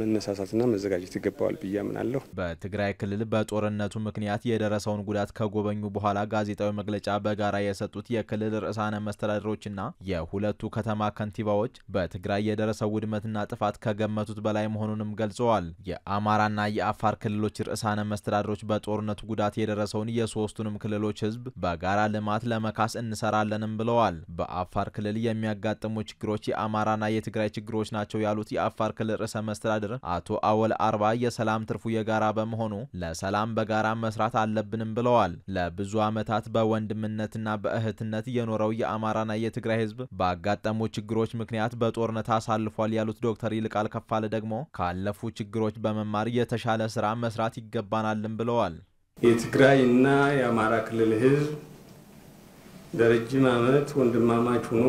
መነሳሳትና መዘጋጀት ይገባዋል ብዬ አምናለሁ። በትግራይ ክልል በጦርነቱ ምክንያት የደረሰውን ጉዳት ከጎበኙ በኋላ ጋዜጣዊ መግለጫ በጋራ የሰጡት የክልል ርዕሳነ መስተዳድሮችና የሁለቱ ከተማ ከንቲባዎች በትግራይ የደረሰው ውድመትና ጥፋት ከገመቱት በላይ መሆኑንም ገልጸዋል። የአማራና የአፋር ክልሎች ርዕሳነ መስተዳድሮች በጦርነቱ ጉዳት የደረሰውን የሶስቱንም ክልሎች ህዝብ በጋራ ልማት ለመካስ እንሰራለንም ብለዋል። በአፋር ክልል የሚያጋጥሙ ችግሮች የአማራና የትግራይ ችግሮች ናቸው ያሉት የአፋር ክልል ርዕሰ መስተዳድር አስተዳደር አቶ አወል አርባ የሰላም ትርፉ የጋራ በመሆኑ ለሰላም በጋራ መስራት አለብንም ብለዋል። ለብዙ ዓመታት በወንድምነትና በእህትነት የኖረው የአማራና የትግራይ ህዝብ ባጋጠሙ ችግሮች ምክንያት በጦርነት አሳልፏል ያሉት ዶክተር ይልቃል ከፋለ ደግሞ ካለፉ ችግሮች በመማር የተሻለ ስራ መስራት ይገባናልም ብለዋል። የትግራይ የአማራ ክልል ህዝብ ለረጅም ዓመት ወንድማማች ሆኖ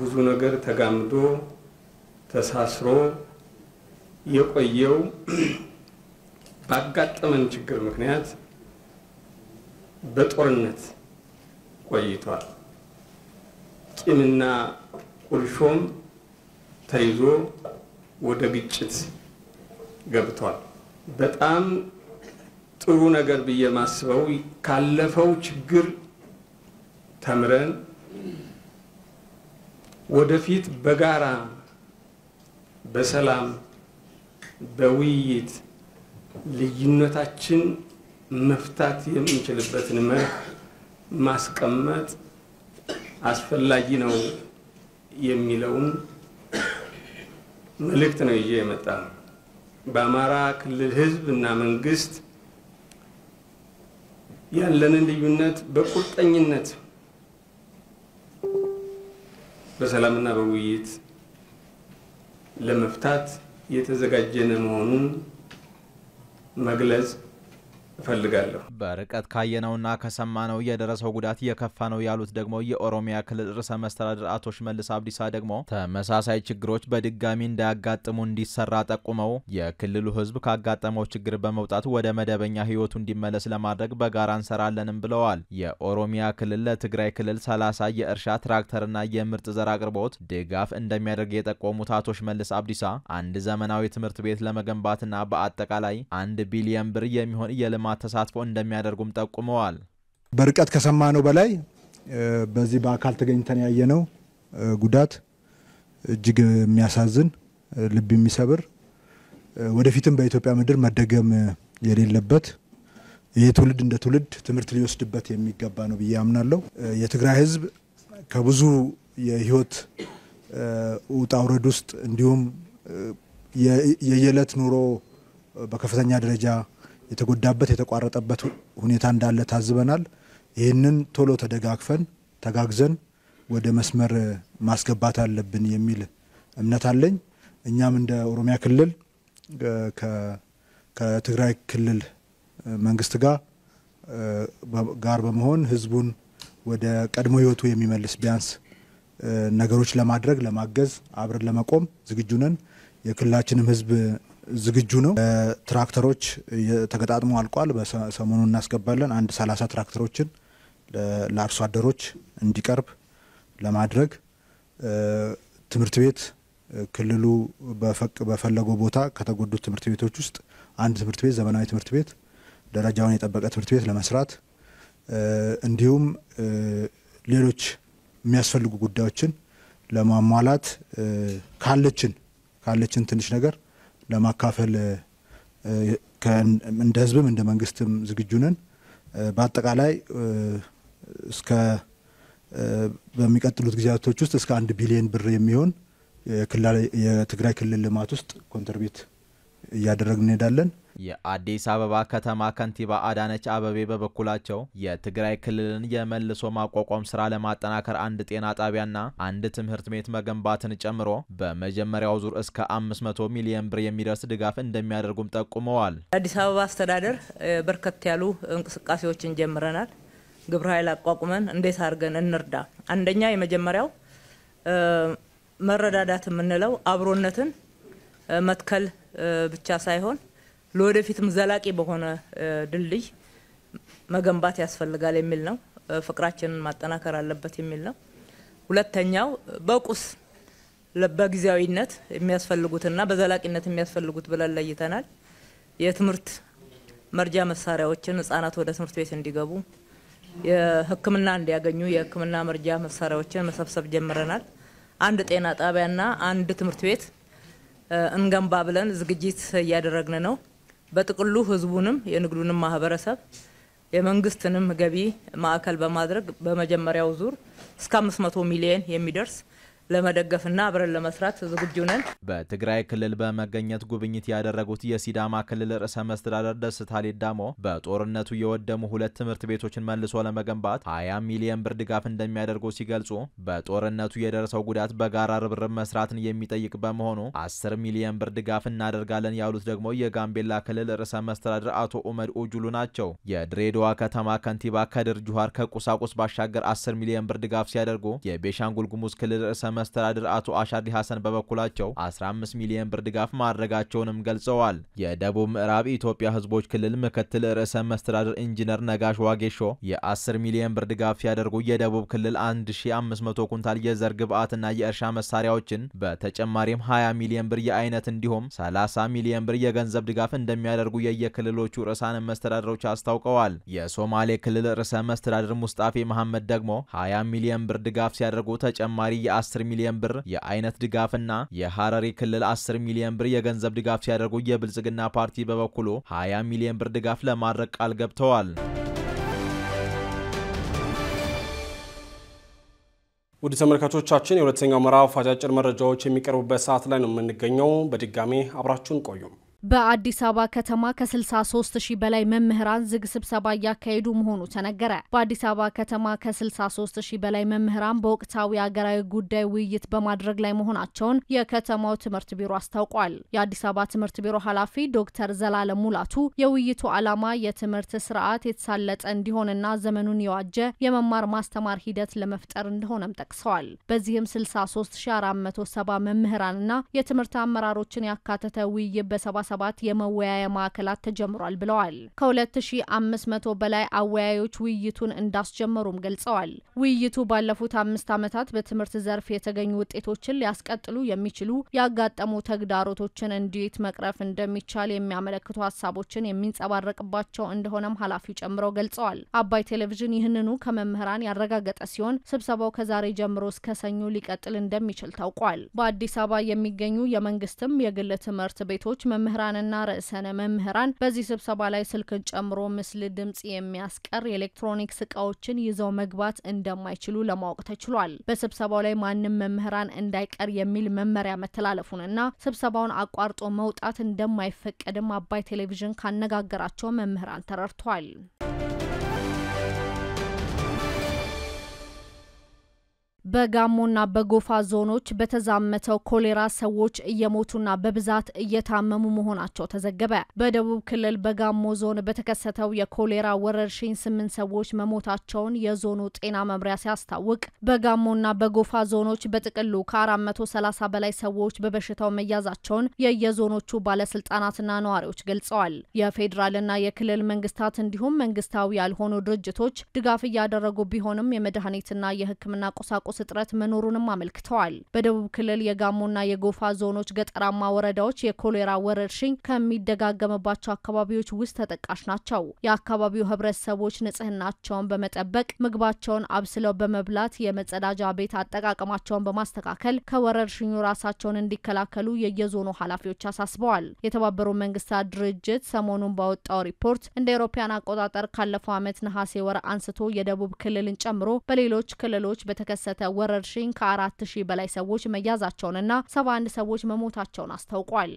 ብዙ ነገር ተጋምዶ ተሳስሮ የቆየው ባጋጠመን ችግር ምክንያት በጦርነት ቆይቷል። ቂምና ቁርሾም ተይዞ ወደ ግጭት ገብቷል። በጣም ጥሩ ነገር ብዬ ማስበው ካለፈው ችግር ተምረን ወደፊት በጋራ በሰላም በውይይት ልዩነታችን መፍታት የምንችልበትን መርህ ማስቀመጥ አስፈላጊ ነው የሚለውን መልእክት ነው ይዤ የመጣ ነው። በአማራ ክልል ህዝብ እና መንግስት ያለንን ልዩነት በቁርጠኝነት በሰላምና በውይይት ለመፍታት የተዘጋጀነ መሆኑን መግለጽ እፈልጋለሁ። በርቀት ካየነውና ከሰማነው የደረሰው ጉዳት የከፋ ነው ያሉት ደግሞ የኦሮሚያ ክልል ርዕሰ መስተዳድር አቶ ሽመልስ አብዲሳ ደግሞ ተመሳሳይ ችግሮች በድጋሚ እንዳያጋጥሙ እንዲሰራ ጠቁመው የክልሉ ሕዝብ ካጋጠመው ችግር በመውጣት ወደ መደበኛ ሕይወቱ እንዲመለስ ለማድረግ በጋራ እንሰራለንም ብለዋል። የኦሮሚያ ክልል ለትግራይ ክልል 30 የእርሻ ትራክተርና የምርጥ ዘር አቅርቦት ድጋፍ እንደሚያደርግ የጠቆሙት አቶ ሽመልስ አብዲሳ አንድ ዘመናዊ ትምህርት ቤት ለመገንባትና በአጠቃላይ አንድ ቢሊየን ብር የሚሆን የልማ ተቋማት ተሳትፎ እንደሚያደርጉም ጠቁመዋል። በርቀት ከሰማነው በላይ በዚህ በአካል ተገኝተን ያየነው ጉዳት እጅግ የሚያሳዝን ልብ የሚሰብር ወደፊትም በኢትዮጵያ ምድር መደገም የሌለበት ይህ ትውልድ እንደ ትውልድ ትምህርት ሊወስድበት የሚገባ ነው ብዬ አምናለሁ። የትግራይ ሕዝብ ከብዙ የህይወት ውጣ ውረድ ውስጥ እንዲሁም የየዕለት ኑሮ በከፍተኛ ደረጃ የተጎዳበት የተቋረጠበት ሁኔታ እንዳለ ታዝበናል። ይህንን ቶሎ ተደጋግፈን ተጋግዘን ወደ መስመር ማስገባት አለብን የሚል እምነት አለኝ። እኛም እንደ ኦሮሚያ ክልል ከትግራይ ክልል መንግስት ጋር ጋር በመሆን ህዝቡን ወደ ቀድሞ ህይወቱ የሚመልስ ቢያንስ ነገሮች ለማድረግ ለማገዝ አብረን ለመቆም ዝግጁ ነን። የክልላችንም ህዝብ ዝግጁ ነው። ትራክተሮች ተገጣጥሞ አልቋል። በሰሞኑ እናስገባለን። አንድ ሰላሳ ትራክተሮችን ለአርሶ አደሮች እንዲቀርብ ለማድረግ ትምህርት ቤት ክልሉ በፈለገው ቦታ ከተጎዱት ትምህርት ቤቶች ውስጥ አንድ ትምህርት ቤት ዘመናዊ ትምህርት ቤት ደረጃውን የጠበቀ ትምህርት ቤት ለመስራት እንዲሁም ሌሎች የሚያስፈልጉ ጉዳዮችን ለማሟላት ካለችን ካለችን ትንሽ ነገር ለማካፈል እንደ ህዝብም እንደ መንግስትም ዝግጁ ነን። በአጠቃላይ እስከ በሚቀጥሉት ጊዜያቶች ውስጥ እስከ አንድ ቢሊየን ብር የሚሆን የትግራይ ክልል ልማት ውስጥ ኮንትሪቢዩት እያደረግን እንሄዳለን። የአዲስ አበባ ከተማ ከንቲባ አዳነች አበቤ በበኩላቸው የትግራይ ክልልን የመልሶ ማቋቋም ስራ ለማጠናከር አንድ ጤና ጣቢያና አንድ ትምህርት ቤት መገንባትን ጨምሮ በመጀመሪያው ዙር እስከ 500 ሚሊዮን ብር የሚደርስ ድጋፍ እንደሚያደርጉም ጠቁመዋል። አዲስ አበባ አስተዳደር በርከት ያሉ እንቅስቃሴዎችን ጀምረናል። ግብረ ኃይል አቋቁመን እንዴት አድርገን እንርዳ። አንደኛ የመጀመሪያው መረዳዳት የምንለው አብሮነትን መትከል ብቻ ሳይሆን ለወደፊትም ዘላቂ በሆነ ድልድይ መገንባት ያስፈልጋል የሚል ነው። ፍቅራችንን ማጠናከር አለበት የሚል ነው። ሁለተኛው በቁስ በጊዜያዊነት የሚያስፈልጉትና በዘላቂነት የሚያስፈልጉት ብለን ለይተናል። የትምህርት መርጃ መሳሪያዎችን ህጻናት ወደ ትምህርት ቤት እንዲገቡ፣ የህክምና እንዲያገኙ የህክምና መርጃ መሳሪያዎችን መሰብሰብ ጀምረናል። አንድ ጤና ጣቢያና አንድ ትምህርት ቤት እንገንባ ብለን ዝግጅት እያደረግን ነው። በጥቅሉ ህዝቡንም የንግዱንም ማህበረሰብ የመንግስትንም ገቢ ማዕከል በማድረግ በመጀመሪያው ዙር እስከ 500 ሚሊየን የሚደርስ ለመደገፍና አብረን ለመስራት ዝግጁ ነን። በትግራይ ክልል በመገኘት ጉብኝት ያደረጉት የሲዳማ ክልል ርዕሰ መስተዳደር ደስታ ሌዳሞ በጦርነቱ የወደሙ ሁለት ትምህርት ቤቶችን መልሶ ለመገንባት 20 ሚሊዮን ብር ድጋፍ እንደሚያደርጉ ሲገልጹ በጦርነቱ የደረሰው ጉዳት በጋራ ርብርብ መስራትን የሚጠይቅ በመሆኑ 10 ሚሊዮን ብር ድጋፍ እናደርጋለን ያሉት ደግሞ የጋምቤላ ክልል ርዕሰ መስተዳደር አቶ ኡመድ ኡጁሉ ናቸው። የድሬዳዋ ከተማ ከንቲባ ከድር ጁሃር ከቁሳቁስ ባሻገር 10 ሚሊዮን ብር ድጋፍ ሲያደርጉ የቤሻንጉል ጉሙዝ ክልል ርዕሰ መስተዳድር አቶ አሻዲ ሐሰን በበኩላቸው 15 ሚሊዮን ብር ድጋፍ ማድረጋቸውንም ገልጸዋል። የደቡብ ምዕራብ ኢትዮጵያ ህዝቦች ክልል ምክትል ርዕሰ መስተዳድር ኢንጂነር ነጋሽ ዋጌሾ የ10 ሚሊዮን ብር ድጋፍ ሲያደርጉ የደቡብ ክልል 1500 ኩንታል የዘር ግብዓትና የእርሻ መሳሪያዎችን በተጨማሪም 20 ሚሊዮን ብር የአይነት እንዲሁም 30 ሚሊዮን ብር የገንዘብ ድጋፍ እንደሚያደርጉ የየክልሎቹ ርዕሳነ መስተዳድሮች አስታውቀዋል። የሶማሌ ክልል ርዕሰ መስተዳድር ሙስጣፌ መሐመድ ደግሞ 20 ሚሊዮን ብር ድጋፍ ሲያደርጉ ተጨማሪ የ10 ሚሊዮን ብር የአይነት ድጋፍና የሐረሪ ክልል 10 ሚሊዮን ብር የገንዘብ ድጋፍ ሲያደርጉ የብልጽግና ፓርቲ በበኩሉ 20 ሚሊዮን ብር ድጋፍ ለማድረግ ቃል ገብተዋል። ውድ ተመልካቾቻችን የሁለተኛው ምዕራፍ አጫጭር መረጃዎች የሚቀርቡበት ሰዓት ላይ ነው የምንገኘው። በድጋሜ አብራችሁን ቆዩም። በአዲስ አበባ ከተማ ከ63 ሺህ በላይ መምህራን ዝግ ስብሰባ እያካሄዱ መሆኑ ተነገረ። በአዲስ አበባ ከተማ ከ63 ሺ በላይ መምህራን በወቅታዊ አገራዊ ጉዳይ ውይይት በማድረግ ላይ መሆናቸውን የከተማው ትምህርት ቢሮ አስታውቋል። የአዲስ አበባ ትምህርት ቢሮ ኃላፊ ዶክተር ዘላለም ሙላቱ የውይይቱ ዓላማ የትምህርት ስርዓት የተሳለጠ እንዲሆንና ዘመኑን የዋጀ የመማር ማስተማር ሂደት ለመፍጠር እንደሆነም ጠቅሰዋል። በዚህም 63470 መምህራንና የትምህርት አመራሮችን ያካተተ ውይይት በሰባ ሰባት የመወያያ ማዕከላት ተጀምሯል ብለዋል። ከ2500 በላይ አወያዮች ውይይቱን እንዳስጀመሩም ገልጸዋል። ውይይቱ ባለፉት አምስት ዓመታት በትምህርት ዘርፍ የተገኙ ውጤቶችን ሊያስቀጥሉ የሚችሉ ያጋጠሙ ተግዳሮቶችን እንዴት መቅረፍ እንደሚቻል የሚያመለክቱ ሀሳቦችን የሚንጸባረቅባቸው እንደሆነም ኃላፊው ጨምረው ገልጸዋል። አባይ ቴሌቪዥን ይህንኑ ከመምህራን ያረጋገጠ ሲሆን ስብሰባው ከዛሬ ጀምሮ እስከ ሰኞ ሊቀጥል እንደሚችል ታውቋል። በአዲስ አበባ የሚገኙ የመንግስትም የግል ትምህርት ቤቶች መምህ መምህራንና ርዕሰነ መምህራን በዚህ ስብሰባ ላይ ስልክን ጨምሮ ምስል፣ ድምጽ የሚያስቀር የኤሌክትሮኒክስ እቃዎችን ይዘው መግባት እንደማይችሉ ለማወቅ ተችሏል። በስብሰባው ላይ ማንም መምህራን እንዳይቀር የሚል መመሪያ መተላለፉንና ስብሰባውን አቋርጦ መውጣት እንደማይፈቀድም አባይ ቴሌቪዥን ካነጋገራቸው መምህራን ተረድቷል። በጋሞና በጎፋ ዞኖች በተዛመተው ኮሌራ ሰዎች እየሞቱና በብዛት እየታመሙ መሆናቸው ተዘገበ። በደቡብ ክልል በጋሞ ዞን በተከሰተው የኮሌራ ወረርሽኝ ስምንት ሰዎች መሞታቸውን የዞኑ ጤና መምሪያ ሲያስታውቅ በጋሞና በጎፋ ዞኖች በጥቅሉ ከ430 በላይ ሰዎች በበሽታው መያዛቸውን የየዞኖቹ ባለስልጣናትና ነዋሪዎች ገልጸዋል። የፌዴራልና የክልል መንግስታት እንዲሁም መንግስታዊ ያልሆኑ ድርጅቶች ድጋፍ እያደረጉ ቢሆንም የመድኃኒትና የሕክምና ቁሳቁስ ግብአት እጥረት መኖሩንም አመልክተዋል። በደቡብ ክልል የጋሞና የጎፋ ዞኖች ገጠራማ ወረዳዎች የኮሌራ ወረርሽኝ ከሚደጋገምባቸው አካባቢዎች ውስጥ ተጠቃሽ ናቸው። የአካባቢው ህብረተሰቦች ንጽህናቸውን በመጠበቅ ምግባቸውን አብስለው በመብላት የመጸዳጃ ቤት አጠቃቀማቸውን በማስተካከል ከወረርሽኙ ራሳቸውን እንዲከላከሉ የየዞኑ ኃላፊዎች አሳስበዋል። የተባበሩ መንግስታት ድርጅት ሰሞኑን ባወጣው ሪፖርት እንደ አውሮፓውያን አቆጣጠር ካለፈው ዓመት ነሐሴ ወር አንስቶ የደቡብ ክልልን ጨምሮ በሌሎች ክልሎች በተከሰተ ወረርሽኝ ከአራት ሺህ በላይ ሰዎች መያዛቸውንና ሰባ አንድ ሰዎች መሞታቸውን አስታውቋል።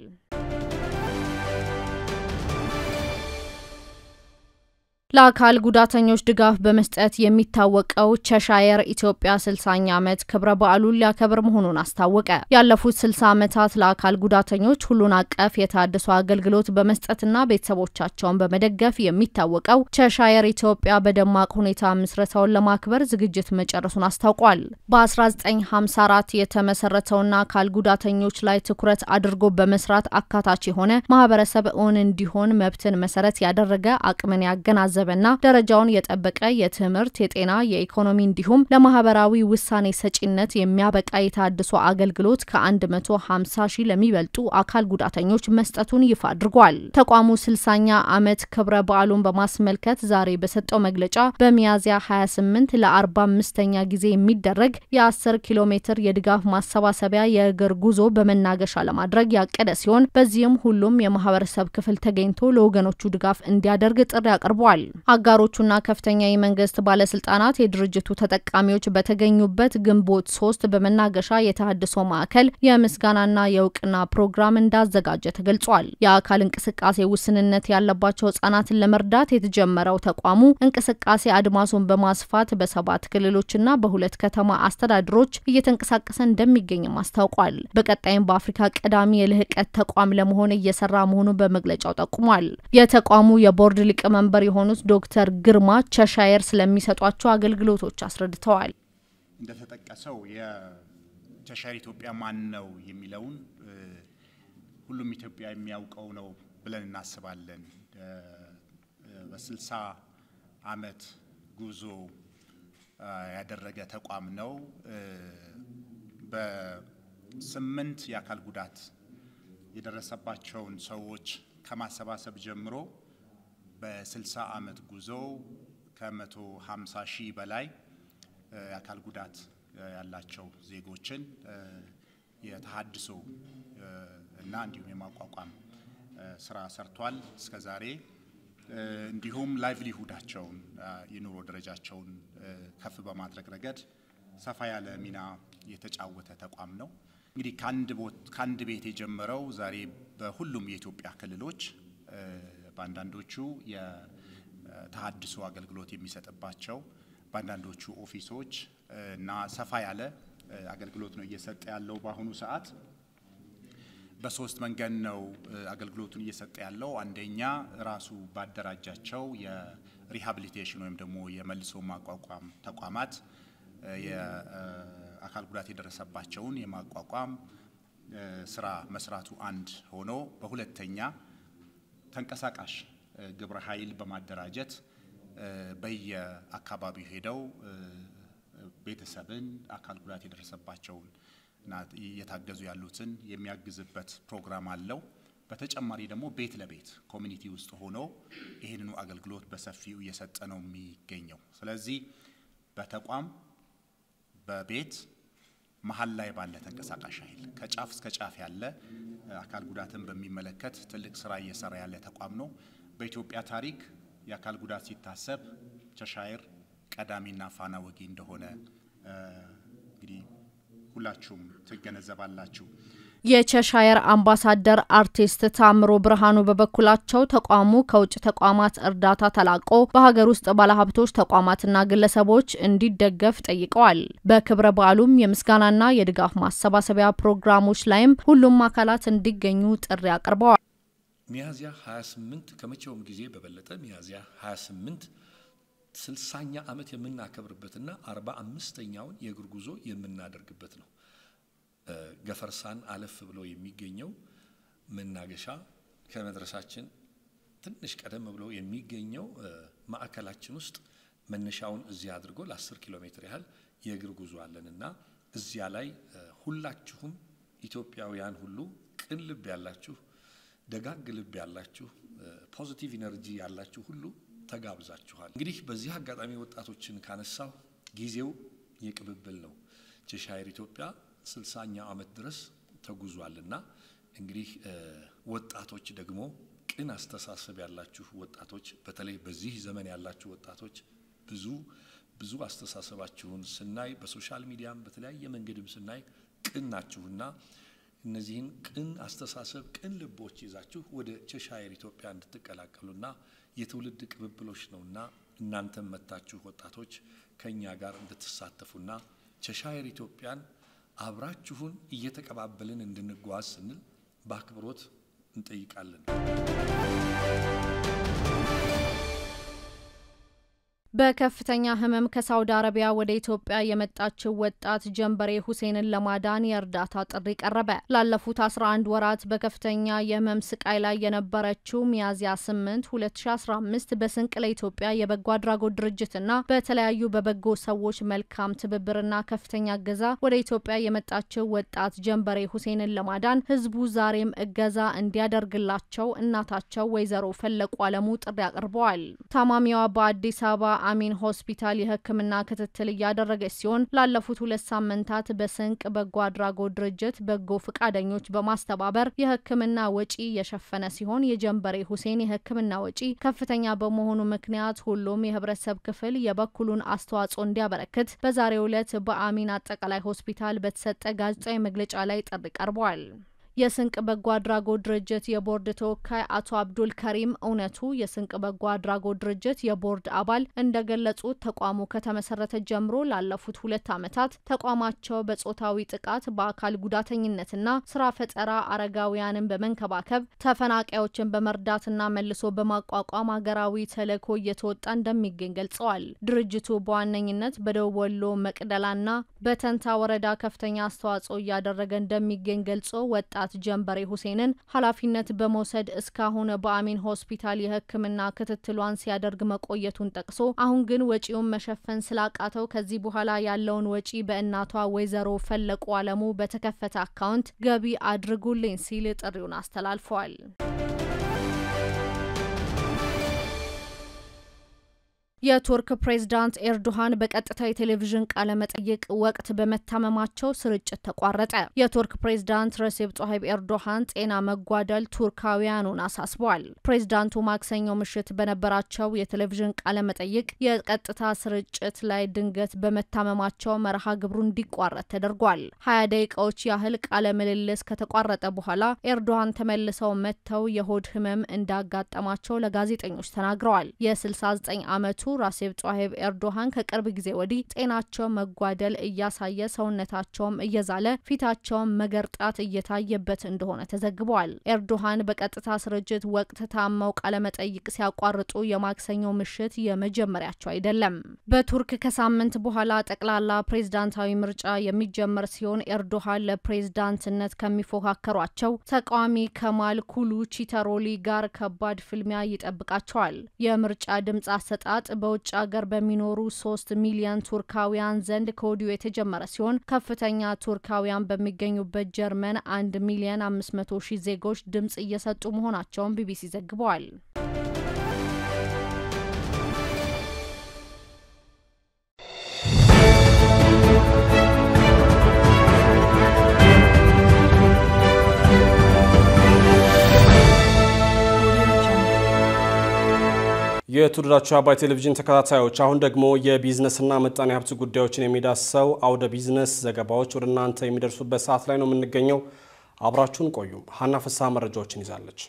ለአካል ጉዳተኞች ድጋፍ በመስጠት የሚታወቀው ቸሻየር ኢትዮጵያ ስልሳኛ ዓመት ክብረ በዓሉን ሊያከብር መሆኑን አስታወቀ። ያለፉት ስልሳ ዓመታት ለአካል ጉዳተኞች ሁሉን አቀፍ የታድሶ አገልግሎት በመስጠትና ቤተሰቦቻቸውን በመደገፍ የሚታወቀው ቸሻየር ኢትዮጵያ በደማቅ ሁኔታ ምስረታውን ለማክበር ዝግጅት መጨረሱን አስታውቋል። በ1954 የተመሰረተውና አካል ጉዳተኞች ላይ ትኩረት አድርጎ በመስራት አካታች የሆነ ማህበረሰብ እውን እንዲሆን መብትን መሰረት ያደረገ አቅምን ያገናዘ የተገነዘበና ደረጃውን የጠበቀ የትምህርት፣ የጤና፣ የኢኮኖሚ እንዲሁም ለማህበራዊ ውሳኔ ሰጪነት የሚያበቃ የታድሶ አገልግሎት ከ150 ሺህ ለሚበልጡ አካል ጉዳተኞች መስጠቱን ይፋ አድርጓል። ተቋሙ ስልሳኛ ዓመት ክብረ በዓሉን በማስመልከት ዛሬ በሰጠው መግለጫ በሚያዝያ 28 ለ45ኛ ጊዜ የሚደረግ የ10 ኪሎ ሜትር የድጋፍ ማሰባሰቢያ የእግር ጉዞ በመናገሻ ለማድረግ ያቀደ ሲሆን በዚህም ሁሉም የማህበረሰብ ክፍል ተገኝቶ ለወገኖቹ ድጋፍ እንዲያደርግ ጥሪ አቅርቧል። አጋሮቹና ከፍተኛ የመንግስት ባለስልጣናት የድርጅቱ ተጠቃሚዎች በተገኙበት ግንቦት ሶስት በመናገሻ የተሃድሶ ማዕከል የምስጋናና የእውቅና ፕሮግራም እንዳዘጋጀ ተገልጿል። የአካል እንቅስቃሴ ውስንነት ያለባቸው ህጻናትን ለመርዳት የተጀመረው ተቋሙ እንቅስቃሴ አድማሱን በማስፋት በሰባት ክልሎችና በሁለት ከተማ አስተዳድሮች እየተንቀሳቀሰ እንደሚገኝም አስታውቋል። በቀጣይም በአፍሪካ ቀዳሚ የልህቀት ተቋም ለመሆን እየሰራ መሆኑን በመግለጫው ጠቁሟል። የተቋሙ የቦርድ ሊቀመንበር የሆኑት ዶክተር ግርማ ቸሻየር ስለሚሰጧቸው አገልግሎቶች አስረድተዋል። እንደተጠቀሰው የቸሻየር ኢትዮጵያ ማን ነው የሚለውን ሁሉም ኢትዮጵያ የሚያውቀው ነው ብለን እናስባለን። በስልሳ አመት ጉዞ ያደረገ ተቋም ነው። በስምንት የአካል ጉዳት የደረሰባቸውን ሰዎች ከማሰባሰብ ጀምሮ በ60 ዓመት ጉዞው ከ150 ሺህ በላይ የአካል ጉዳት ያላቸው ዜጎችን የተሃድሶ እና እንዲሁም የማቋቋም ስራ ሰርቷል እስከ ዛሬ። እንዲሁም ላይቭሊሁዳቸውን የኑሮ ደረጃቸውን ከፍ በማድረግ ረገድ ሰፋ ያለ ሚና የተጫወተ ተቋም ነው። እንግዲህ ከአንድ ቤት የጀመረው ዛሬ በሁሉም የኢትዮጵያ ክልሎች በአንዳንዶቹ የተሀድሶ አገልግሎት የሚሰጥባቸው በአንዳንዶቹ ኦፊሶች እና ሰፋ ያለ አገልግሎት ነው እየሰጠ ያለው በአሁኑ ሰዓት። በሶስት መንገድ ነው አገልግሎቱን እየሰጠ ያለው። አንደኛ ራሱ ባደራጃቸው የሪሃብሊቴሽን ወይም ደግሞ የመልሶ ማቋቋም ተቋማት የአካል ጉዳት የደረሰባቸውን የማቋቋም ስራ መስራቱ አንድ ሆኖ፣ በሁለተኛ ተንቀሳቃሽ ግብረ ኃይል በማደራጀት በየአካባቢው ሄደው ቤተሰብን፣ አካል ጉዳት የደረሰባቸውን እየታገዙ ያሉትን የሚያግዝበት ፕሮግራም አለው። በተጨማሪ ደግሞ ቤት ለቤት ኮሚኒቲ ውስጥ ሆኖ ይህንኑ አገልግሎት በሰፊው እየሰጠ ነው የሚገኘው። ስለዚህ በተቋም በቤት መሀል ላይ ባለ ተንቀሳቃሽ ኃይል ከጫፍ እስከ ጫፍ ያለ አካል ጉዳትን በሚመለከት ትልቅ ስራ እየሰራ ያለ ተቋም ነው። በኢትዮጵያ ታሪክ የአካል ጉዳት ሲታሰብ ቸሻይር ቀዳሚና ፋና ወጊ እንደሆነ እንግዲህ ሁላችሁም ትገነዘባላችሁ። የቸሻየር አምባሳደር አርቲስት ታምሮ ብርሃኑ በበኩላቸው ተቋሙ ከውጭ ተቋማት እርዳታ ተላቆ በሀገር ውስጥ ባለሀብቶች ተቋማትና ግለሰቦች እንዲደገፍ ጠይቀዋል። በክብረ በዓሉም የምስጋናና የድጋፍ ማሰባሰቢያ ፕሮግራሞች ላይም ሁሉም አካላት እንዲገኙ ጥሪ አቅርበዋል። ሚያዝያ 28 ከመቼውም ጊዜ በበለጠ ሚያዝያ 28 ስልሳኛ ዓመት የምናከብርበትና አርባ አምስተኛውን የእግር ጉዞ የምናደርግበት ነው። ገፈርሳን አለፍ ብሎ የሚገኘው መናገሻ ከመድረሳችን ትንሽ ቀደም ብሎ የሚገኘው ማዕከላችን ውስጥ መነሻውን እዚያ አድርጎ ለ10 ኪሎ ሜትር ያህል የእግር ጉዞ አለንና እዚያ ላይ ሁላችሁም ኢትዮጵያውያን ሁሉ ቅን ልብ ያላችሁ፣ ደጋግ ልብ ያላችሁ፣ ፖዚቲቭ ኢነርጂ ያላችሁ ሁሉ ተጋብዛችኋል። እንግዲህ በዚህ አጋጣሚ ወጣቶችን ካነሳው ጊዜው የቅብብል ነው። ቼሻየር ኢትዮጵያ ስልሳኛው ዓመት ድረስ ተጉዟልና እንግዲህ ወጣቶች ደግሞ ቅን አስተሳሰብ ያላችሁ ወጣቶች፣ በተለይ በዚህ ዘመን ያላችሁ ወጣቶች ብዙ ብዙ አስተሳሰባችሁን ስናይ በሶሻል ሚዲያም በተለያየ መንገድም ስናይ ቅን ናችሁና እነዚህን ቅን አስተሳሰብ ቅን ልቦች ይዛችሁ ወደ ቸሻየር ኢትዮጵያ እንድትቀላቀሉና የትውልድ ቅብብሎች ነውና እናንተም መታችሁ ወጣቶች ከእኛ ጋር እንድትሳተፉና ቸሻየር ኢትዮጵያን አብራችሁን እየተቀባበልን እንድንጓዝ ስንል በአክብሮት እንጠይቃለን። በከፍተኛ ህመም ከሳውዲ አረቢያ ወደ ኢትዮጵያ የመጣችው ወጣት ጀንበሬ ሁሴንን ለማዳን የእርዳታ ጥሪ ቀረበ። ላለፉት 11 ወራት በከፍተኛ የህመም ስቃይ ላይ የነበረችው ሚያዝያ 8 2015 በስንቅ ለኢትዮጵያ የበጎ አድራጎት ድርጅትና በተለያዩ በበጎ ሰዎች መልካም ትብብርና ከፍተኛ እገዛ ወደ ኢትዮጵያ የመጣችው ወጣት ጀንበሬ ሁሴንን ለማዳን ሕዝቡ ዛሬም እገዛ እንዲያደርግላቸው እናታቸው ወይዘሮ ፈለቁ አለሙ ጥሪ አቅርበዋል። ታማሚዋ በአዲስ አበባ አሚን ሆስፒታል የሕክምና ክትትል እያደረገች ሲሆን ላለፉት ሁለት ሳምንታት በስንቅ በጎ አድራጎት ድርጅት በጎ ፈቃደኞች በማስተባበር የሕክምና ወጪ የሸፈነ ሲሆን የጀንበሬ ሁሴን የሕክምና ወጪ ከፍተኛ በመሆኑ ምክንያት ሁሉም የህብረተሰብ ክፍል የበኩሉን አስተዋጽኦ እንዲያበረክት በዛሬው ዕለት በአሚን አጠቃላይ ሆስፒታል በተሰጠ ጋዜጣዊ መግለጫ ላይ ጥሪ ቀርቧል። የስንቅ በጎ አድራጎት ድርጅት የቦርድ ተወካይ አቶ አብዱል ከሪም እውነቱ የስንቅ በጎ አድራጎት ድርጅት የቦርድ አባል እንደገለጹት ተቋሙ ከተመሰረተ ጀምሮ ላለፉት ሁለት ዓመታት ተቋማቸው በጾታዊ ጥቃት፣ በአካል ጉዳተኝነትና ስራ ፈጠራ፣ አረጋውያንን በመንከባከብ ተፈናቃዮችን በመርዳትና መልሶ በማቋቋም ሀገራዊ ተልዕኮ እየተወጣ እንደሚገኝ ገልጸዋል። ድርጅቱ በዋነኝነት በደቡብ ወሎ መቅደላና በተንታ ወረዳ ከፍተኛ አስተዋጽኦ እያደረገ እንደሚገኝ ገልጾ ወጣት ወራት ጀንበሬ ሁሴንን ኃላፊነት በመውሰድ እስካሁን በአሚን ሆስፒታል የሕክምና ክትትሏን ሲያደርግ መቆየቱን ጠቅሶ አሁን ግን ወጪውን መሸፈን ስላቃተው ከዚህ በኋላ ያለውን ወጪ በእናቷ ወይዘሮ ፈለቁ አለሙ በተከፈተ አካውንት ገቢ አድርጉልኝ ሲል ጥሪውን አስተላልፈዋል። የቱርክ ፕሬዝዳንት ኤርዶሃን በቀጥታ የቴሌቪዥን ቃለ መጠይቅ ወቅት በመታመማቸው ስርጭት ተቋረጠ። የቱርክ ፕሬዝዳንት ረሴብ ጦሀይብ ኤርዶሃን ጤና መጓደል ቱርካውያኑን አሳስበዋል። ፕሬዝዳንቱ ማክሰኞ ምሽት በነበራቸው የቴሌቪዥን ቃለ መጠይቅ የቀጥታ ስርጭት ላይ ድንገት በመታመማቸው መርሃ ግብሩ እንዲቋረጥ ተደርጓል። ሀያ ደቂቃዎች ያህል ቃለ ምልልስ ከተቋረጠ በኋላ ኤርዶሃን ተመልሰው መጥተው የሆድ ህመም እንዳጋጠማቸው ለጋዜጠኞች ተናግረዋል። የ69 ዓመቱ ራሴብ ጧሄብ ኤርዶሃን ከቅርብ ጊዜ ወዲህ ጤናቸው መጓደል እያሳየ ሰውነታቸውም እየዛለ ፊታቸውም መገርጣት እየታየበት እንደሆነ ተዘግበዋል። ኤርዶሃን በቀጥታ ስርጭት ወቅት ታመው ቃለመጠይቅ ሲያቋርጡ የማክሰኞ ምሽት የመጀመሪያቸው አይደለም። በቱርክ ከሳምንት በኋላ ጠቅላላ ፕሬዝዳንታዊ ምርጫ የሚጀመር ሲሆን ኤርዶሃን ለፕሬዝዳንትነት ከሚፎካከሯቸው ተቃዋሚ ከማል ኩሉ ቺተሮሊ ጋር ከባድ ፍልሚያ ይጠብቃቸዋል። የምርጫ ድምፅ አሰጣጥ በውጭ ሀገር በሚኖሩ ሶስት ሚሊዮን ቱርካውያን ዘንድ ከወዲሁ የተጀመረ ሲሆን ከፍተኛ ቱርካውያን በሚገኙበት ጀርመን አንድ ሚሊዮን አምስት መቶ ሺህ ዜጎች ድምጽ እየሰጡ መሆናቸውን ቢቢሲ ዘግበዋል። የትውልዳቸው አባይ ቴሌቪዥን ተከታታዮች አሁን ደግሞ የቢዝነስና ምጣኔ ሀብት ጉዳዮችን የሚዳስሰው አውደ ቢዝነስ ዘገባዎች ወደ እናንተ የሚደርሱበት ሰዓት ላይ ነው የምንገኘው። አብራችሁን ቆዩም። ሀና ፍስሐ መረጃዎችን ይዛለች።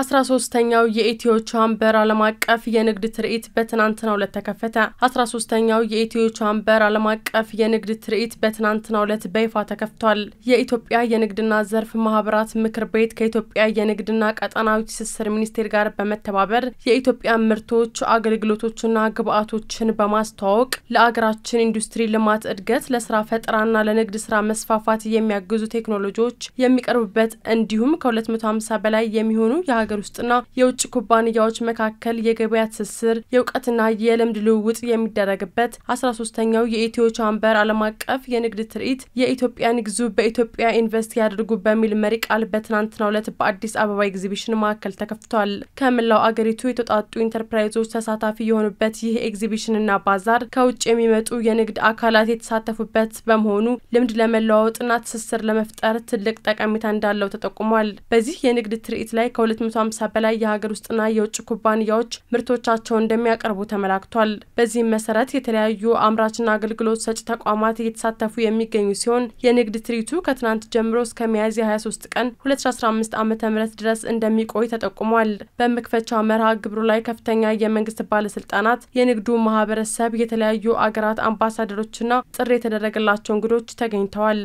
አስራ ሶስተኛው የኢትዮ ቻምበር ዓለም አቀፍ የንግድ ትርኢት በትናንትናው ዕለት ተከፈተ። አስራ ሶስተኛው የኢትዮ ቻምበር ዓለም አቀፍ የንግድ ትርኢት በትናንትናው ዕለት በይፋ ተከፍቷል። የኢትዮጵያ የንግድና ዘርፍ ማህበራት ምክር ቤት ከኢትዮጵያ የንግድና ቀጠናዊ ትስስር ሚኒስቴር ጋር በመተባበር የኢትዮጵያ ምርቶች አገልግሎቶችና ግብዓቶችን በማስተዋወቅ ለአገራችን ኢንዱስትሪ ልማት እድገት፣ ለስራ ፈጠራና ለንግድ ስራ መስፋፋት የሚያግዙ ቴክኖሎጂዎች የሚቀርቡበት እንዲሁም ከ250 በላይ የሚሆኑ የሀገር ውስጥና የውጭ ኩባንያዎች መካከል የገበያ ትስስር የእውቀትና የልምድ ልውውጥ የሚደረግበት አስራ ሶስተኛው የኢትዮ ቻምበር ዓለም አቀፍ የንግድ ትርኢት የኢትዮጵያን ንግዙ በኢትዮጵያ ኢንቨስት ያድርጉ በሚል መሪ ቃል በትናንትናው ዕለት በአዲስ አበባ ኤግዚቢሽን ማዕከል ተከፍቷል። ከመላው አገሪቱ የተውጣጡ ኢንተርፕራይዞች ተሳታፊ የሆኑበት ይህ ኤግዚቢሽንና ባዛር ከውጭ የሚመጡ የንግድ አካላት የተሳተፉበት በመሆኑ ልምድ ለመለዋወጥና ትስስር ለመፍጠር ትልቅ ጠቀሜታ እንዳለው ተጠቁሟል። በዚህ የንግድ ትርኢት ላይ ከሁለት መቶ 150 በላይ የሀገር ውስጥና የውጭ ኩባንያዎች ምርቶቻቸውን እንደሚያቀርቡ ተመላክቷል። በዚህም መሰረት የተለያዩ አምራችና አገልግሎት ሰጪ ተቋማት እየተሳተፉ የሚገኙ ሲሆን የንግድ ትርኢቱ ከትናንት ጀምሮ እስከ ሚያዝያ 23 ቀን 2015 ዓ.ም ድረስ እንደሚቆይ ተጠቁሟል። በመክፈቻ መርሃ ግብሩ ላይ ከፍተኛ የመንግስት ባለስልጣናት፣ የንግዱ ማህበረሰብ፣ የተለያዩ አገራት አምባሳደሮችና ጥሪ የተደረገላቸው እንግዶች ተገኝተዋል።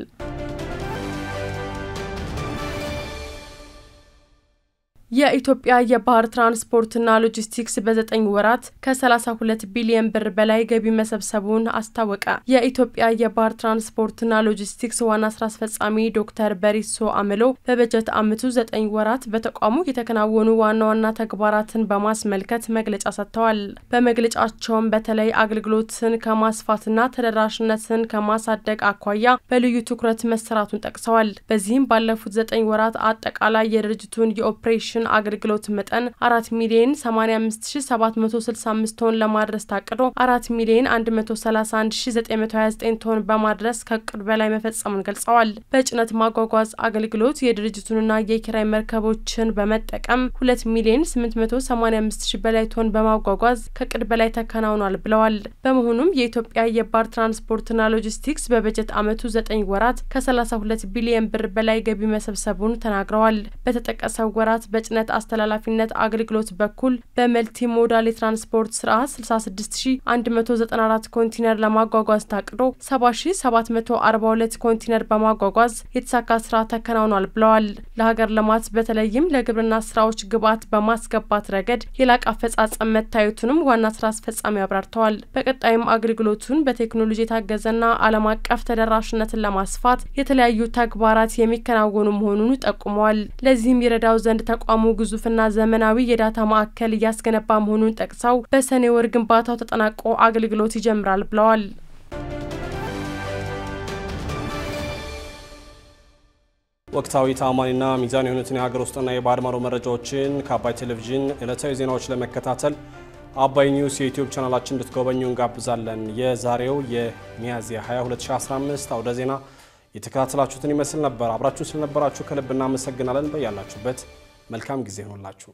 የኢትዮጵያ የባህር ትራንስፖርትና ሎጂስቲክስ በዘጠኝ ወራት ከ32 ቢሊየን ብር በላይ ገቢ መሰብሰቡን አስታወቀ። የኢትዮጵያ የባህር ትራንስፖርትና ሎጂስቲክስ ዋና ስራ አስፈጻሚ ዶክተር በሪሶ አምሎ በበጀት ዓመቱ ዘጠኝ ወራት በተቋሙ የተከናወኑ ዋና ዋና ተግባራትን በማስመልከት መግለጫ ሰጥተዋል። በመግለጫቸውም በተለይ አገልግሎትን ከማስፋትና ተደራሽነትን ከማሳደግ አኳያ በልዩ ትኩረት መሰራቱን ጠቅሰዋል። በዚህም ባለፉት ዘጠኝ ወራት አጠቃላይ የድርጅቱን የኦፕሬሽን የኮሚኒኬሽን አገልግሎት መጠን አራት ሚሊየን ሰማኒያ አምስት ሺ ሰባት መቶ ስልሳ አምስት ቶን ለማድረስ ታቅዶ አራት ሚሊየን አንድ መቶ ሰላሳ አንድ ሺ ዘጠኝ መቶ ሀያ ዘጠኝ ቶን በማድረስ ከእቅድ በላይ መፈጸሙን ገልጸዋል። በጭነት ማጓጓዝ አገልግሎት የድርጅቱንና የኪራይ መርከቦችን በመጠቀም ሁለት ሚሊየን ስምንት መቶ ሰማኒያ አምስት ሺ በላይ ቶን በማጓጓዝ ከእቅድ በላይ ተከናውኗል ብለዋል። በመሆኑም የኢትዮጵያ የባር ትራንስፖርትና ሎጂስቲክስ በበጀት አመቱ ዘጠኝ ወራት ከሰላሳ ሁለት ቢሊየን ብር በላይ ገቢ መሰብሰቡን ተናግረዋል። በተጠቀሰው ወራት በጭ የጭነት አስተላላፊነት አገልግሎት በኩል በመልቲ ሞዳል የትራንስፖርት ስርዓት 66194 ኮንቲነር ለማጓጓዝ ታቅዶ 7742 ኮንቲነር በማጓጓዝ የተሳካ ስራ ተከናውኗል ብለዋል። ለሀገር ልማት በተለይም ለግብርና ስራዎች ግብዓት በማስገባት ረገድ የላቅ አፈጻጸም መታየቱንም ዋና ስራ አስፈጻሚ አብራርተዋል። በቀጣይም አገልግሎቱን በቴክኖሎጂ የታገዘና ዓለም አቀፍ ተደራሽነትን ለማስፋት የተለያዩ ተግባራት የሚከናወኑ መሆኑን ጠቁመዋል። ለዚህም ይረዳው ዘንድ ተቋሙ ተቋሙ ግዙፍና ዘመናዊ የዳታ ማዕከል እያስገነባ መሆኑን ጠቅሰው በሰኔ ወር ግንባታው ተጠናቆ አገልግሎት ይጀምራል ብለዋል። ወቅታዊ ታማኒና ሚዛን የሆኑትን የሀገር ውስጥና የባህር ማዶ መረጃዎችን ከአባይ ቴሌቪዥን ዕለታዊ ዜናዎች ለመከታተል አባይ ኒውስ የዩቲዩብ ቻናላችን እንድትጎበኙ እንጋብዛለን። የዛሬው የሚያዝያ 22 2015 አውደ ዜና የተከታተላችሁትን ይመስል ነበር። አብራችሁን ስለነበራችሁ ከልብ እናመሰግናለን። በያላችሁበት መልካም ጊዜ ይሆንላችሁ።